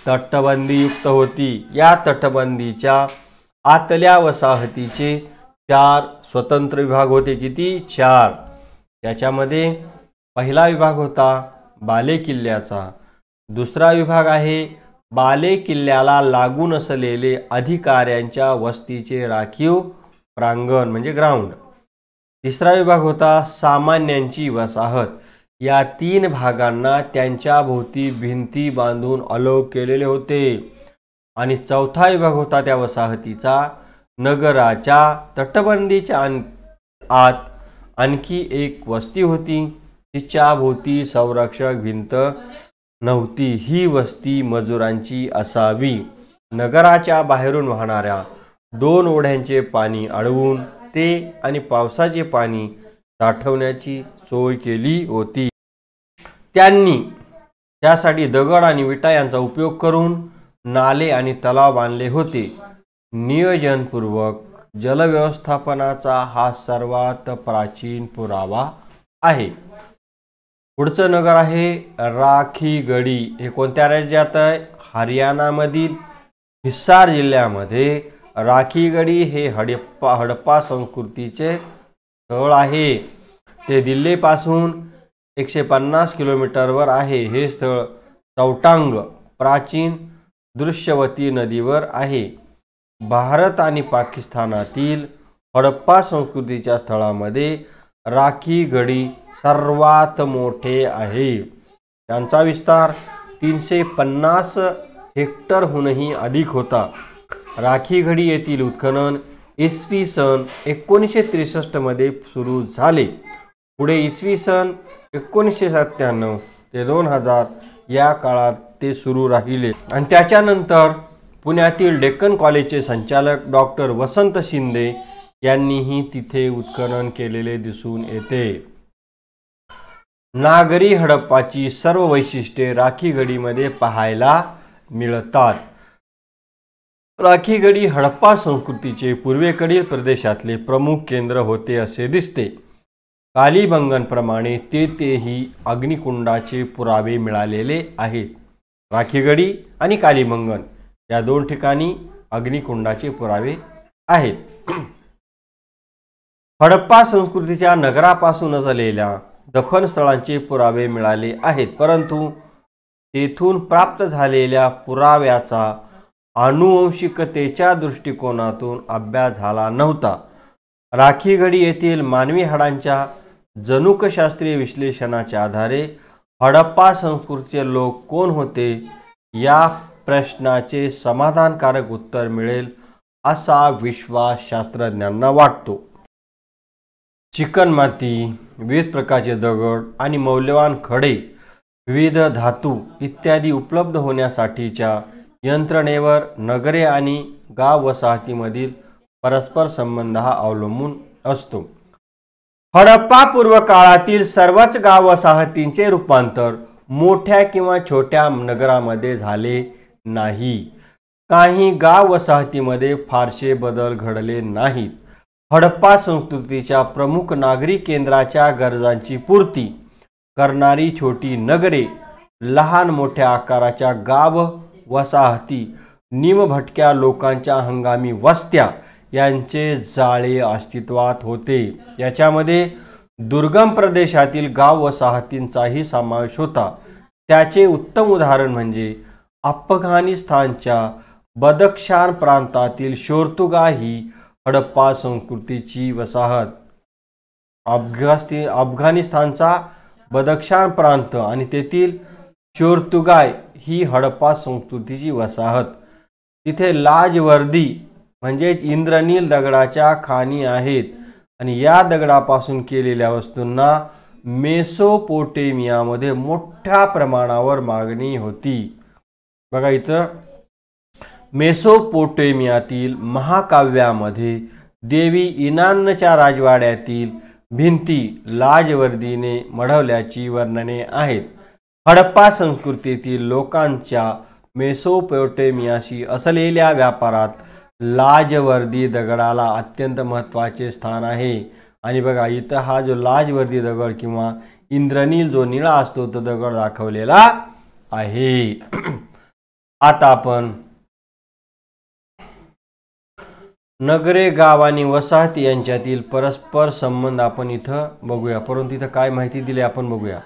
तटबंदीयुक्त होती या तटबंदीच्या आतल्या वसाहतीचे चार स्वतंत्र विभाग होते किती चार त्याच्यामध्ये पहिला विभाग होता बाले किल्ल्याचा दुसरा विभाग आहे बाले किल्ल्याला लागून असलेले अधिकाऱ्यांच्या वस्तीचे राखीव प्रांगण म्हणजे ग्राउंड तिसरा विभाग होता सामान्यांची वसाहत या तीन भागांना त्यांच्या भोवती भिंती बांधून अलोव केलेले होते आणि चौथा विभाग होता त्या वसाहतीचा नगराच्या तटबंदीच्या आत आणखी एक वस्ती होती तिच्या भोवती संरक्षक भिंत नव्हती ही वस्ती मजुरांची असावी नगराच्या बाहेरून वाहणाऱ्या दोन ओढ्यांचे पाणी अडवून ते आणि पावसाचे पाणी साठवण्याची सोय केली होती त्यांनी त्यासाठी दगड आणि विटा यांचा उपयोग करून नाले आणि तलाव बांधले होते नियोजनपूर्वक जलव्यवस्थापनाचा हा सर्वात प्राचीन पुरावा आहे पुढचं नगर आहे राखी गडी हे कोणत्या राज्यात आहे हरियाणामधील हिसार जिल्ह्यामध्ये राखीगडी हे हडप्पा हडप्पा संस्कृतीचे स्थळ आहे ते दिल्लीपासून एकशे पन्नास किलोमीटरवर आहे हे स्थळ चौटांग प्राचीन दृश्यवती नदीवर आहे भारत आणि पाकिस्तानातील हडप्पा संस्कृतीच्या स्थळामध्ये राखी सर्वात मोठे आहे त्यांचा विस्तार तीनशे पन्नास हेक्टरहूनही अधिक होता राखी घडी येथील उत्खनन इसवी सन एकोणीसशे त्रेसष्टमध्ये सुरू झाले पुढे इसवी सन एकोणीसशे सत्त्याण्णव ते दोन हजार या काळात ते सुरू राहिले आणि त्याच्यानंतर पुण्यातील डेक्कन कॉलेजचे संचालक डॉक्टर वसंत शिंदे यांनीही तिथे उत्खनन केलेले दिसून येते नागरी हडप्पाची सर्व वैशिष्ट्ये राखीगडीमध्ये पाहायला मिळतात राखीगडी हडप्पा संस्कृतीचे पूर्वेकडील प्रदेशातले प्रमुख केंद्र होते असे दिसते कालीबंगनप्रमाणे तेथेही अग्निकुंडाचे पुरावे मिळालेले आहेत राखीगडी आणि कालीबंगन या दोन ठिकाणी अग्निकुंडाचे पुरावे आहेत हडप्पा संस्कृतीच्या नगरापासूनच आलेल्या दफनस्थळांचे पुरावे मिळाले आहेत परंतु तेथून प्राप्त झालेल्या पुराव्याचा आनुवंशिकतेच्या दृष्टिकोनातून अभ्यास झाला नव्हता राखीगडी येथील मानवी हाडांच्या जनुकशास्त्रीय विश्लेषणाच्या आधारे हडप्पा संस्कृतीचे लोक कोण होते या प्रश्नाचे समाधानकारक उत्तर मिळेल असा विश्वास शास्त्रज्ञांना वाटतो चिकणमाती विविध प्रकारचे दगड आणि मौल्यवान खडे विविध धातू इत्यादी उपलब्ध होण्यासाठीच्या यंत्रणेवर नगरे आणि गाव वसाहतीमधील परस्पर संबंध हा अवलंबून असतो हडप्पा पूर्व काळातील सर्वच गाव वसाहतींचे रूपांतर मोठ्या किंवा छोट्या नगरामध्ये झाले नाही काही गाव वसाहतीमध्ये फारसे बदल घडले नाहीत हडप्पा संस्कृतीच्या प्रमुख नागरी केंद्राच्या गरजांची पूर्ती करणारी छोटी नगरे लहान मोठ्या आकाराच्या गाव वसाहती निमभटक्या लोकांच्या हंगामी वस्त्या यांचे जाळे अस्तित्वात होते याच्यामध्ये दुर्गम प्रदेशातील गाव वसाहतींचाही समावेश होता त्याचे उत्तम उदाहरण म्हणजे अफगाणिस्तानच्या बदक्षान प्रांतातील शोर्तुगा ही हडप्पा संस्कृतीची वसाहत अफगास्ती अफगाणिस्तानचा बदक्षान प्रांत आणि तेथील चोरतुगाय ही हडप्पा संस्कृतीची वसाहत तिथे लाजवर्दी म्हणजेच इंद्रनील दगडाच्या खाणी आहेत आणि या दगडापासून केलेल्या वस्तूंना मेसोपोटेमियामध्ये मोठ्या प्रमाणावर मागणी होती बघा इथं मेसोपोटेमियातील महाकाव्यामध्ये देवी इनान्नच्या राजवाड्यातील भिंती लाजवर्दीने मढवल्याची वर्णने आहेत हडप्पा संस्कृतीतील लोकांच्या मेसोपोटेमियाशी असलेल्या व्यापारात लाजवर्दी दगडाला अत्यंत महत्त्वाचे स्थान आहे आणि बघा इथं हा जो लाजवर्दी दगड किंवा इंद्रनील जो निळा असतो तो दगड दाखवलेला आहे आता आपण नगरे गाव आणि वसाहती यांच्यातील परस्पर संबंध आपण इथं बघूया परंतु इथं काय माहिती दिली आपण बघूया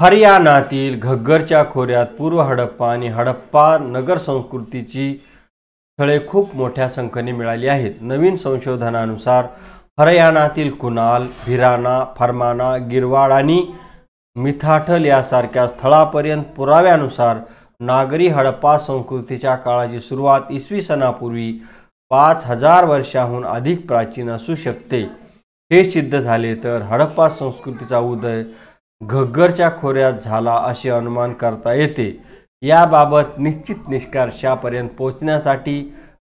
हरियाणातील घग्गरच्या खोऱ्यात पूर्व हडप्पा आणि हडप्पा नगर संस्कृतीची स्थळे खूप मोठ्या संख्येने मिळाली आहेत नवीन संशोधनानुसार हरियाणातील कुणाल भिराणा फरमाना गिरवाड आणि मिथाठल यासारख्या स्थळापर्यंत पुराव्यानुसार नागरी हडप्पा संस्कृतीच्या काळाची सुरुवात इसवी सणापूर्वी पाच हजार वर्षाहून अधिक प्राचीन असू शकते हे सिद्ध झाले तर हडप्पा संस्कृतीचा उदय घग्गरच्या खोऱ्यात झाला असे अनुमान करता येते याबाबत निश्चित निष्कर्षापर्यंत पोहोचण्यासाठी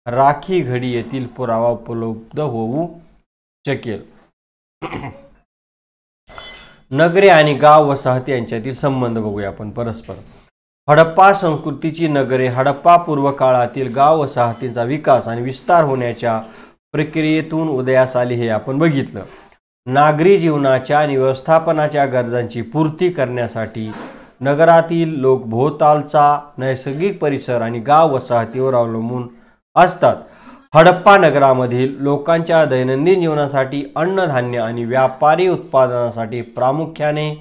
राखी घडी येथील पुरावा उपलब्ध होऊ शकेल नगरे आणि गाव वसाहती यांच्यातील संबंध बघूया आपण परस्पर हडप्पा संस्कृतीची नगरे हडप्पा पूर्व काळातील गाव वसाहतींचा विकास आणि विस्तार होण्याच्या प्रक्रियेतून उदयास आली हे आपण बघितलं नागरी जीवनाच्या आणि व्यवस्थापनाच्या गरजांची पूर्ती करण्यासाठी नगरातील लोक भोवतालचा नैसर्गिक परिसर आणि गाव वसाहतीवर अवलंबून असतात हडप्पा नगरामधील लोकांच्या दैनंदिन जीवनासाठी अन्नधान्य आणि व्यापारी उत्पादनासाठी प्रामुख्याने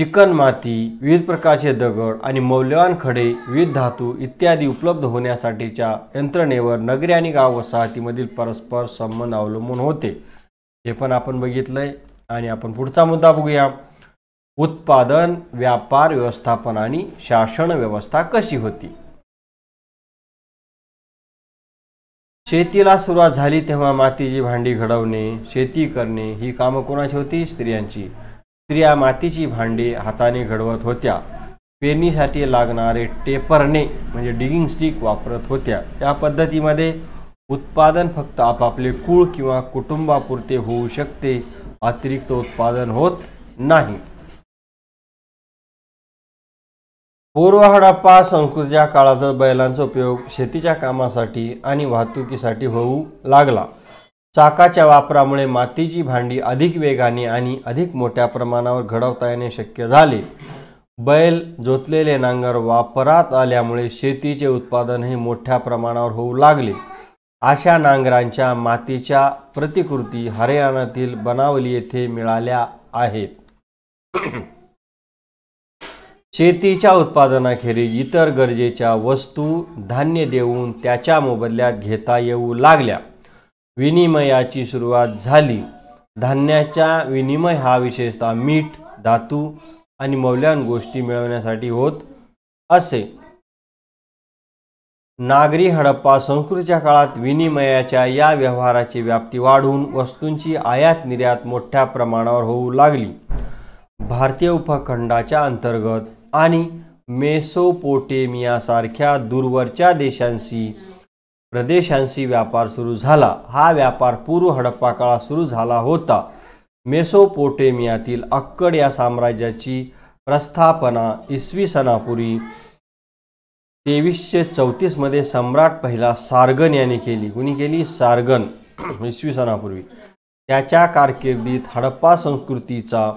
चिकन माती विविध प्रकारचे दगड आणि मौल्यवान खडे विविध धातू इत्यादी उपलब्ध होण्यासाठीच्या यंत्रणेवर नगरी आणि गाव वसाहतीमधील परस्पर संबंध अवलंबून होते हे पण आपण बघितलंय आणि आपण पुढचा मुद्दा बघूया उत्पादन व्यापार व्यवस्थापन आणि शासन व्यवस्था कशी होती शेतीला सुरुवात झाली तेव्हा मातीची भांडी घडवणे शेती करणे ही कामं कोणाची होती स्त्रियांची स्त्रिया मातीची भांडी हाताने घडवत होत्या पेरणीसाठी लागणारे टेपरने म्हणजे डिगिंग स्टिक वापरत होत्या या पद्धतीमध्ये उत्पादन फक्त आपापले कुळ किंवा कुटुंबापुरते होऊ शकते अतिरिक्त उत्पादन होत नाही पूर्वहडप्पा संस्कृतीच्या काळातच बैलांचा उपयोग शेतीच्या कामासाठी आणि वाहतुकीसाठी होऊ लागला चाकाच्या वापरामुळे मातीची भांडी अधिक वेगाने आणि अधिक मोठ्या प्रमाणावर घडवता येणे शक्य झाले बैल जोतलेले नांगर वापरात आल्यामुळे शेतीचे उत्पादनही मोठ्या प्रमाणावर होऊ लागले अशा नांगरांच्या मातीच्या प्रतिकृती हरियाणातील बनावली येथे मिळाल्या आहेत शेतीच्या उत्पादनाखेरीज इतर गरजेच्या वस्तू धान्य देऊन त्याच्या मोबदल्यात घेता येऊ लागल्या विनिमयाची सुरुवात झाली धान्याच्या विनिमय हा विशेषतः मीठ धातू आणि मौल्यवान गोष्टी मिळवण्यासाठी होत असे नागरी हडप्पा संस्कृतीच्या काळात विनिमयाच्या या व्यवहाराची व्याप्ती वाढून वस्तूंची आयात निर्यात मोठ्या प्रमाणावर होऊ लागली भारतीय उपखंडाच्या अंतर्गत आणि मेसोपोटेमियासारख्या दूरवरच्या देशांशी प्रदेशांशी व्यापार सुरू झाला हा व्यापार पूर्व हडप्पा काळात सुरू झाला होता मेसोपोटेमियातील अक्कड या साम्राज्याची प्रस्थापना इसवी सनापूर्वी तेवीसशे चौतीसमध्ये सम्राट पहिला सारगन यांनी केली कुणी केली सारगन इसवी सनापूर्वी त्याच्या कारकिर्दीत हडप्पा संस्कृतीचा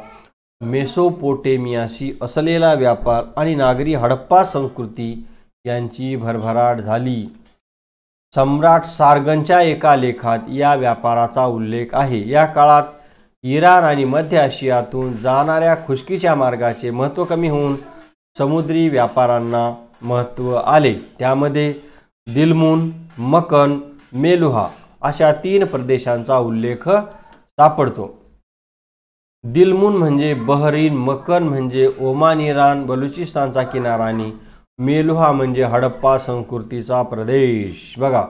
मेसोपोटेमियाशी असलेला व्यापार आणि नागरी हडप्पा संस्कृती यांची भरभराट झाली सम्राट सार्गनच्या एका लेखात या व्यापाराचा उल्लेख आहे या काळात इराण आणि मध्य आशियातून जाणाऱ्या खुशकीच्या मार्गाचे महत्त्व कमी होऊन समुद्री व्यापारांना महत्त्व आले त्यामध्ये दिलमून मकन मेलुहा अशा तीन प्रदेशांचा उल्लेख सापडतो दिलमून म्हणजे बहरीन मकन म्हणजे ओमान इराण बलुचिस्तानचा किनारा आणि मेलुहा म्हणजे हडप्पा संस्कृतीचा प्रदेश बघा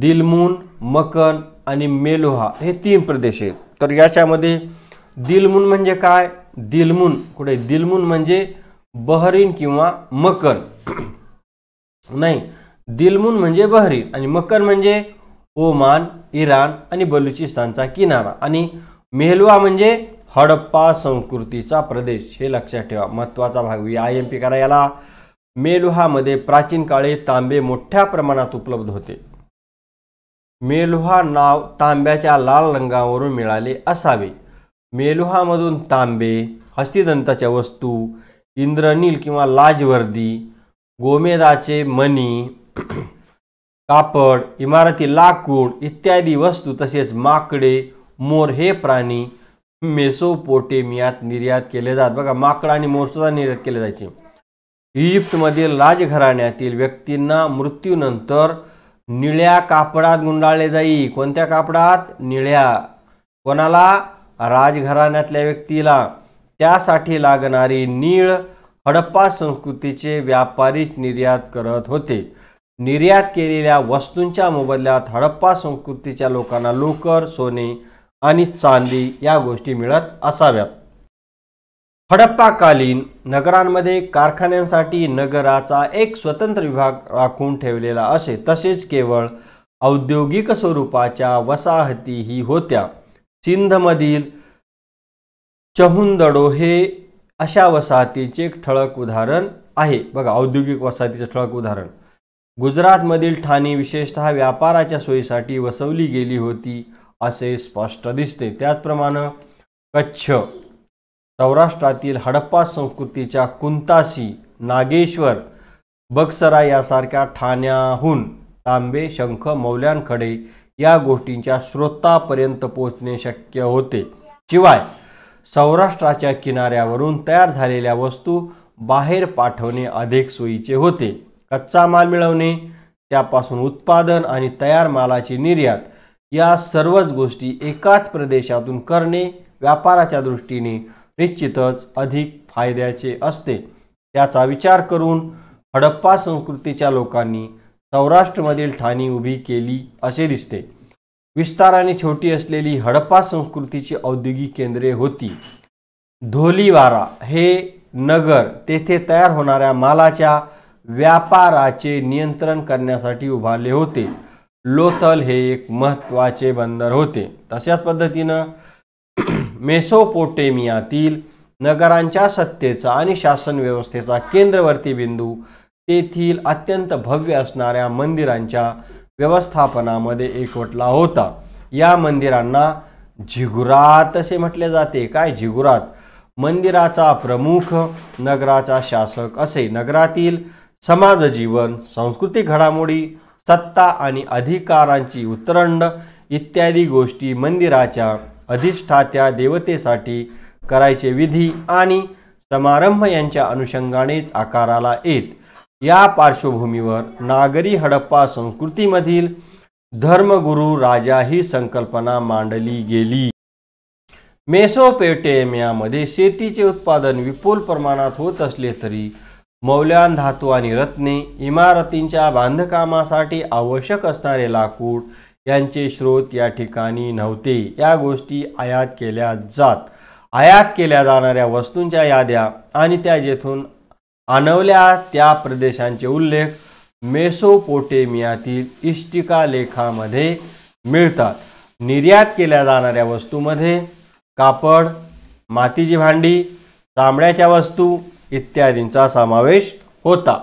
दिलमून मकन आणि मेलुहा हे तीन प्रदेश आहेत तर याच्यामध्ये दिलमून म्हणजे काय दिलमून कुठे दिलमून म्हणजे बहरीन किंवा मकन नाही दिलमून म्हणजे बहरीन आणि मकन म्हणजे ओमान इराण आणि बलुचिस्तानचा किनारा आणि मेलुहा म्हणजे हडप्पा संस्कृतीचा प्रदेश हे लक्षात ठेवा महत्त्वाचा भाग आय एम पी करा याला मेलुहामध्ये प्राचीन काळी तांबे मोठ्या प्रमाणात उपलब्ध होते मेलुहा नाव तांब्याच्या लाल रंगावरून मिळाले असावे मेलुहामधून तांबे हस्तिदंताच्या वस्तू इंद्रनील किंवा लाजवर्दी गोमेदाचे मणी कापड इमारती लाकूड इत्यादी वस्तू तसेच माकडे मोर हे प्राणी मेसोपोटेमियात निर्यात केले जात बघा माकड आणि मोरसुद्धा निर्यात केले जायचे इजिप्तमधील राजघराण्यातील व्यक्तींना मृत्यूनंतर निळ्या कापडात गुंडाळले जाई कोणत्या कापडात निळ्या कोणाला राजघराण्यातल्या व्यक्तीला त्यासाठी लागणारी नीळ हडप्पा संस्कृतीचे व्यापारी निर्यात करत होते निर्यात केलेल्या वस्तूंच्या मोबदल्यात हडप्पा संस्कृतीच्या लोकांना लोकर सोने आणि चांदी या गोष्टी मिळत असाव्यात हडप्पाकालीन नगरांमध्ये कारखान्यांसाठी नगराचा एक स्वतंत्र विभाग राखून ठेवलेला असे तसेच केवळ औद्योगिक स्वरूपाच्या वसाहतीही होत्या सिंधमधील चहुंदडो हे अशा वसाहतीचे एक ठळक उदाहरण आहे बघा औद्योगिक वसाहतीचे ठळक उदाहरण गुजरातमधील ठाणे विशेषतः व्यापाराच्या सोयीसाठी वसवली गेली होती असे स्पष्ट दिसते त्याचप्रमाणे कच्छ सौराष्ट्रातील हडप्पा संस्कृतीच्या कुंतासी नागेश्वर बक्सरा यासारख्या ठाण्याहून तांबे शंख मौल्यांकडे या गोष्टींच्या स्रोतापर्यंत पोहोचणे शक्य होते शिवाय सौराष्ट्राच्या किनाऱ्यावरून तयार झालेल्या वस्तू बाहेर पाठवणे अधिक सोयीचे होते कच्चा माल मिळवणे त्यापासून उत्पादन आणि तयार मालाची निर्यात या सर्वच गोष्टी एकाच प्रदेशातून करणे व्यापाराच्या दृष्टीने निश्चितच अधिक फायद्याचे असते त्याचा विचार करून हडप्पा संस्कृतीच्या लोकांनी सौराष्ट्रमधील ठाणी उभी केली असे दिसते विस्ताराने छोटी असलेली हडप्पा संस्कृतीची औद्योगिक केंद्रे होती धोलीवारा हे नगर तेथे तयार होणाऱ्या मालाच्या व्यापाराचे नियंत्रण करण्यासाठी उभारले होते लोथल हे एक महत्त्वाचे बंदर होते तशाच पद्धतीनं मेसोपोटेमियातील नगरांच्या सत्तेचा आणि शासन व्यवस्थेचा केंद्रवर्ती बिंदू तेथील अत्यंत भव्य असणाऱ्या मंदिरांच्या व्यवस्थापनामध्ये एकवटला होता या मंदिरांना झिगुरात असे म्हटले जाते काय झिगुरात मंदिराचा प्रमुख नगराचा शासक असे नगरातील समाजजीवन सांस्कृतिक घडामोडी सत्ता आणि अधिकारांची उतरंड इत्यादी गोष्टी मंदिराच्या अधिष्ठात्या देवतेसाठी करायचे विधी आणि समारंभ यांच्या अनुषंगानेच आकाराला येत या पार्श्वभूमीवर नागरी हडप्पा संस्कृतीमधील धर्मगुरू राजा ही संकल्पना मांडली गेली मेसोपेटेमियामध्ये शेतीचे उत्पादन विपुल प्रमाणात होत असले तरी मौल्यान धातू आणि रत्ने इमारतींच्या बांधकामासाठी आवश्यक असणारे लाकूड यांचे स्रोत या ठिकाणी नव्हते या गोष्टी आयात केल्या जात आयात केल्या जाणाऱ्या वस्तूंच्या याद्या आणि त्या जेथून आणवल्या त्या प्रदेशांचे उल्लेख मेसोपोटेमियातील इष्टिका लेखामध्ये मिळतात निर्यात केल्या जाणाऱ्या वस्तूमध्ये कापड मातीची भांडी तांबड्याच्या वस्तू इत्यादींचा समावेश होता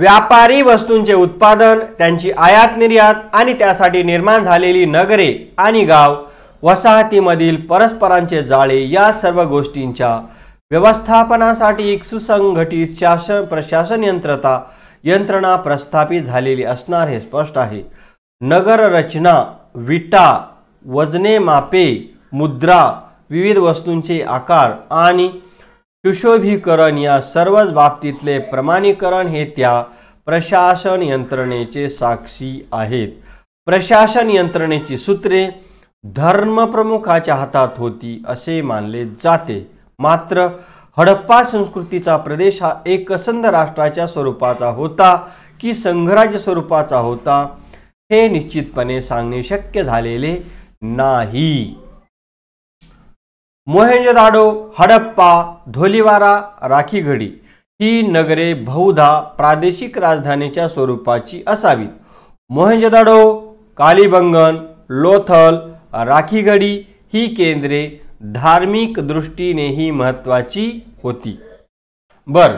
व्यापारी वस्तूंचे उत्पादन त्यांची आयात निर्यात आणि त्यासाठी निर्माण झालेली नगरे आणि गाव वसाहतीमधील परस्परांचे जाळे या सर्व गोष्टींच्या व्यवस्थापनासाठी एक सुसंघटित शासन प्रशासन यंत्रता यंत्रणा प्रस्थापित झालेली असणार हे स्पष्ट आहे नगर रचना विटा वजने मापे मुद्रा विविध वस्तूंचे आकार आणि सुशोभीकरण या सर्वच बाबतीतले प्रमाणीकरण हे त्या प्रशासन यंत्रणेचे साक्षी आहेत प्रशासन यंत्रणेची सूत्रे धर्मप्रमुखाच्या हातात होती असे मानले जाते मात्र हडप्पा संस्कृतीचा प्रदेश हा एकसंध राष्ट्राच्या स्वरूपाचा होता की संघराज्य स्वरूपाचा होता हे निश्चितपणे सांगणे शक्य झालेले नाही मोहेंजदाडो हडप्पा धोलीवारा राखीगडी ही नगरे बहुधा प्रादेशिक राजधानीच्या स्वरूपाची असावीत मोहेंजदाडो कालीबंगन लोथल राखीगडी ही केंद्रे धार्मिक दृष्टीनेही महत्वाची होती बर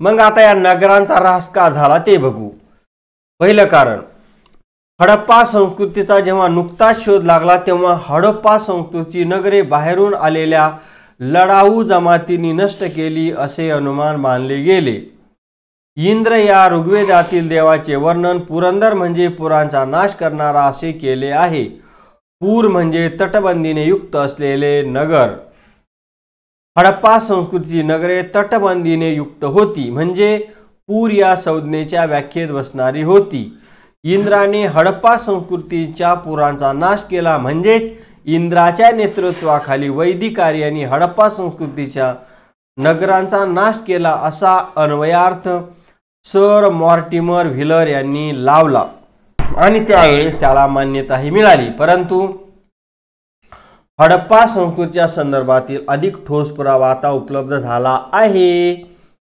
मग आता या नगरांचा ऱ्हास का झाला ते बघू पहिलं कारण हडप्पा संस्कृतीचा जेव्हा नुकताच शोध लागला तेव्हा हडप्पा संस्कृतीची नगरे बाहेरून आलेल्या लढाऊ जमातींनी नष्ट केली असे अनुमान मानले गेले इंद्र या ऋग्वेदातील देवाचे वर्णन पुरंदर म्हणजे पुरांचा नाश करणारा असे केले आहे पूर म्हणजे तटबंदीने युक्त असलेले नगर हडप्पा संस्कृतीची नगरे तटबंदीने युक्त होती म्हणजे पूर या संज्ञेच्या व्याख्येत बसणारी होती इंद्राने हडप्पा संस्कृतीच्या पुरांचा नाश केला म्हणजेच इंद्राच्या नेतृत्वाखाली आर्यांनी हडप्पा संस्कृतीच्या नगरांचा नाश केला असा अन्वयार्थ सर मॉर्टिमर व्हिलर यांनी लावला आणि त्यावेळेस त्याला मान्यताही मिळाली परंतु हडप्पा संस्कृतीच्या संदर्भातील अधिक ठोस पुरावा आता उपलब्ध झाला आहे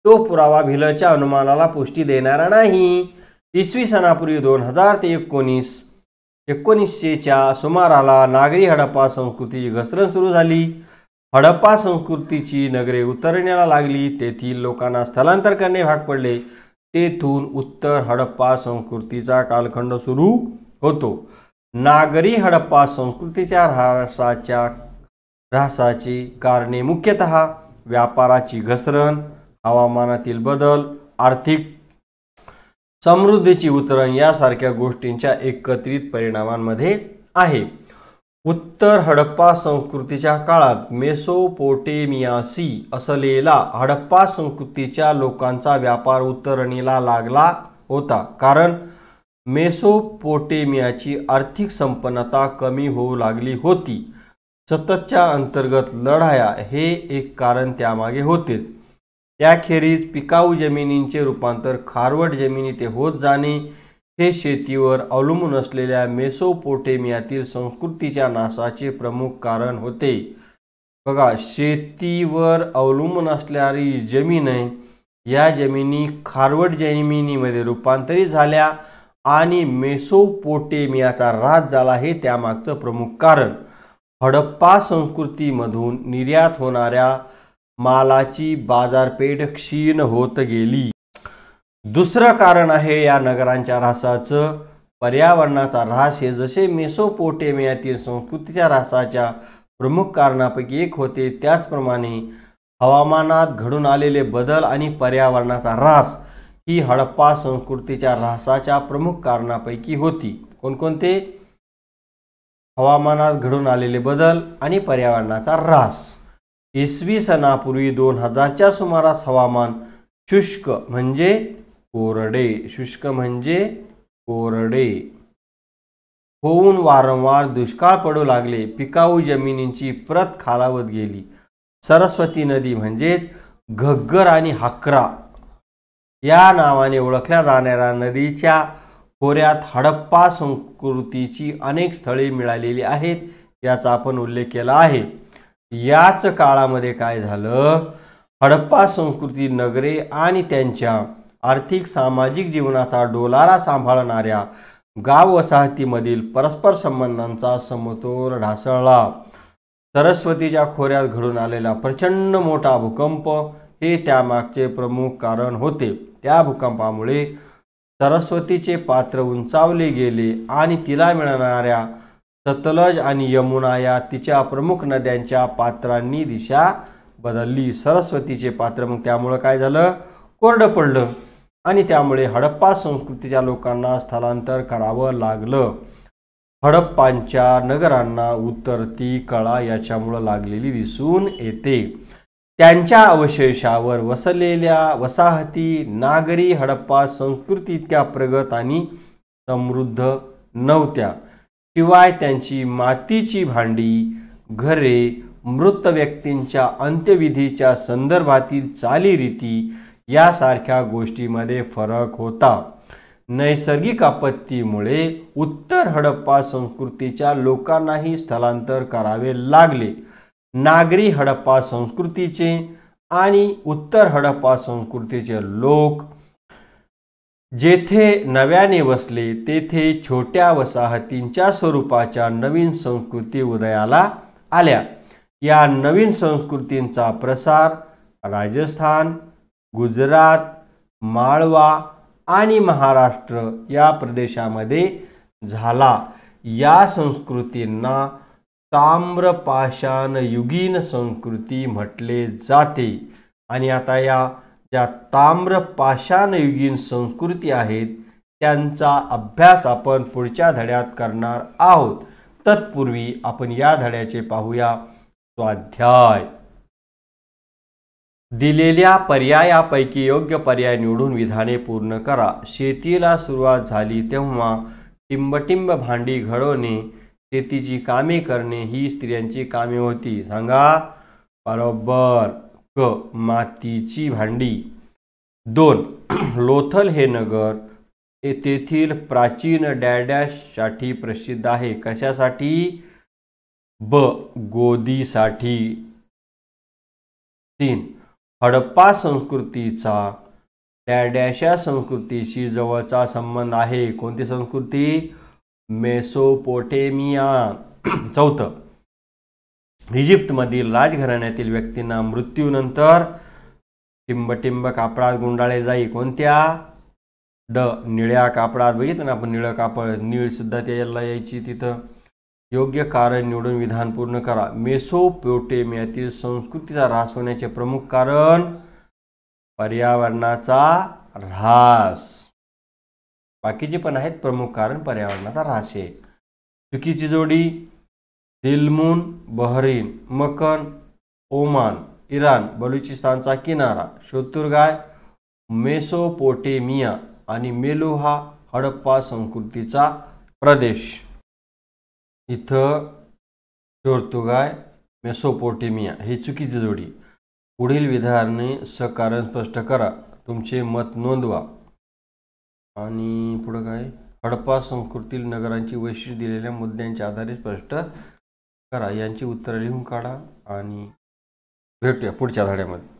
तो पुरावा भिलरच्या अनुमानाला पुष्टी देणारा नाही इसवी सनापूर्वी दोन हजार ते एकोणीस एकोणीसशेच्या सुमाराला नागरी हडप्पा संस्कृतीची घसरण सुरू झाली हडप्पा संस्कृतीची नगरे उतरण्याला लागली तेथील लोकांना स्थलांतर करणे भाग पडले तेथून उत्तर हडप्पा संस्कृतीचा कालखंड सुरू होतो नागरी हडप्पा संस्कृतीच्या ऱ्हासाच्या ऱ्हासाची कारणे मुख्यतः व्यापाराची घसरण हवामानातील बदल आर्थिक समृद्धीची उतरण यासारख्या गोष्टींच्या एकत्रित परिणामांमध्ये आहे उत्तर हडप्पा संस्कृतीच्या काळात मेसोपोटेमियासी असलेला हडप्पा संस्कृतीच्या लोकांचा व्यापार उत्तरणीला लागला होता कारण मेसोपोटेमियाची आर्थिक संपन्नता कमी होऊ लागली होती सततच्या अंतर्गत लढाया हे एक कारण त्यामागे होतेच त्याखेरीज पिकाऊ जमिनींचे रूपांतर खारवट जमिनीत होत जाणे हे शेतीवर अवलंबून असलेल्या मेसोपोटेमियातील संस्कृतीच्या नाशाचे प्रमुख कारण होते बघा शेतीवर अवलंबून असणारी जमीन आहे या जमिनी खारवट जमिनीमध्ये रूपांतरित झाल्या आणि मेसोपोटेमियाचा राज झाला हे त्यामागचं प्रमुख कारण हडप्पा संस्कृतीमधून निर्यात होणाऱ्या मालाची बाजारपेठ क्षीण होत गेली दुसरं कारण आहे या नगरांच्या ऱ्हासाचं पर्यावरणाचा ऱ्हास हे जसे मेसोपोटेमियातील संस्कृतीच्या ऱ्हासाच्या प्रमुख कारणापैकी एक होते त्याचप्रमाणे हवामानात घडून आलेले बदल आणि पर्यावरणाचा ऱ्हास ही हडप्पा संस्कृतीच्या ऱ्हासाच्या प्रमुख कारणापैकी होती कोणकोणते हवामानात घडून आलेले बदल आणि पर्यावरणाचा ऱ्हास इसवी सनापूर्वी दोन हजारच्या सुमारास हवामान शुष्क म्हणजे कोरडे शुष्क म्हणजे कोरडे होऊन वारंवार दुष्काळ पडू लागले पिकाऊ जमिनींची प्रत खालावत गेली सरस्वती नदी म्हणजेच घग्गर आणि हकरा या नावाने ओळखल्या जाणाऱ्या नदीच्या खोऱ्यात हडप्पा संस्कृतीची अनेक स्थळे मिळालेली आहेत याचा आपण उल्लेख केला आहे याच काळामध्ये काय झालं हडप्पा संस्कृती नगरे आणि त्यांच्या आर्थिक सामाजिक जीवनाचा डोलारा सांभाळणाऱ्या गाव वसाहतीमधील परस्पर संबंधांचा समतोल ढासळला सरस्वतीच्या खोऱ्यात घडून आलेला प्रचंड मोठा भूकंप हे त्यामागचे प्रमुख कारण होते त्या भूकंपामुळे सरस्वतीचे पात्र उंचावले गेले आणि तिला मिळणाऱ्या सतलज आणि यमुना या तिच्या प्रमुख नद्यांच्या पात्रांनी दिशा बदलली सरस्वतीचे पात्र मग त्यामुळं काय झालं कोरडं पडलं आणि त्यामुळे हडप्पा संस्कृतीच्या लोकांना स्थलांतर करावं लागलं हडप्पांच्या नगरांना उतरती कळा याच्यामुळं लागलेली दिसून येते त्यांच्या अवशेषावर वसलेल्या वसाहती नागरी हडप्पा संस्कृती इतक्या प्रगत आणि समृद्ध नव्हत्या शिवाय त्यांची मातीची भांडी घरे मृत व्यक्तींच्या अंत्यविधीच्या संदर्भातील चालीरीती यासारख्या गोष्टीमध्ये फरक होता नैसर्गिक आपत्तीमुळे उत्तर हडप्पा संस्कृतीच्या लोकांनाही स्थलांतर करावे लागले नागरी हडप्पा संस्कृतीचे आणि उत्तर हडप्पा संस्कृतीचे लोक जेथे नव्याने वसले तेथे छोट्या वसाहतींच्या स्वरूपाच्या नवीन संस्कृती उदयाला आल्या या नवीन संस्कृतींचा प्रसार राजस्थान गुजरात माळवा आणि महाराष्ट्र या प्रदेशामध्ये झाला या संस्कृतींना ताम्रपाषाणयुगीन संस्कृती म्हटले जाते आणि आता या ज्या ताम्र पाषाणयुगीन संस्कृती आहेत त्यांचा अभ्यास आपण पुढच्या धड्यात करणार आहोत तत्पूर्वी आपण या धड्याचे पाहूया स्वाध्याय दिलेल्या पर्यायापैकी योग्य पर्याय निवडून विधाने पूर्ण करा शेतीला सुरुवात झाली तेव्हा टिंबटिंब भांडी घडवणे शेतीची कामे करणे ही स्त्रियांची कामे होती सांगा बरोबर क मातीची भांडी दोन लोथल हे नगर तेथील प्राचीन डॅडॅशसाठी प्रसिद्ध आहे कशासाठी ब गोदीसाठी तीन हडप्पा संस्कृतीचा डॅडॅशा संस्कृतीशी जवळचा संबंध आहे कोणती संस्कृती मेसोपोटेमिया चौथं इजिप्तमधील राजघराण्यातील व्यक्तींना मृत्यूनंतर टिंबटिंब कापडात गुंडाळे जाई कोणत्या ड निळ्या कापडात बघितलं ना आपण निळं कापड सुद्धा त्याला यायची तिथं योग्य कारण निवडून विधान पूर्ण करा मेसोपोटेमियातील संस्कृतीचा ऱ्हास होण्याचे प्रमुख कारण पर्यावरणाचा ऱ्हास बाकीचे पण आहेत प्रमुख कारण पर्यावरणाचा ऱ्हास आहे चुकीची जोडी हिलमून बहरीन मकन ओमान इराण बलुचिस्तानचा किनारा शोतुरगाय मेसोपोटेमिया आणि मेलू हा हडप्पा संस्कृतीचा प्रदेश इथं शोर्तुगाय मेसोपोटेमिया हे चुकीची जोडी पुढील विधाने सकारण स्पष्ट करा तुमचे मत नोंदवा आणि पुढं काय हडप्पा संस्कृतील नगरांची वैशिष्ट्य दिलेल्या मुद्द्यांच्या आधारे स्पष्ट करा यांची उत्तरं लिहून काढा आणि भेटूया पुढच्या धड्यामध्ये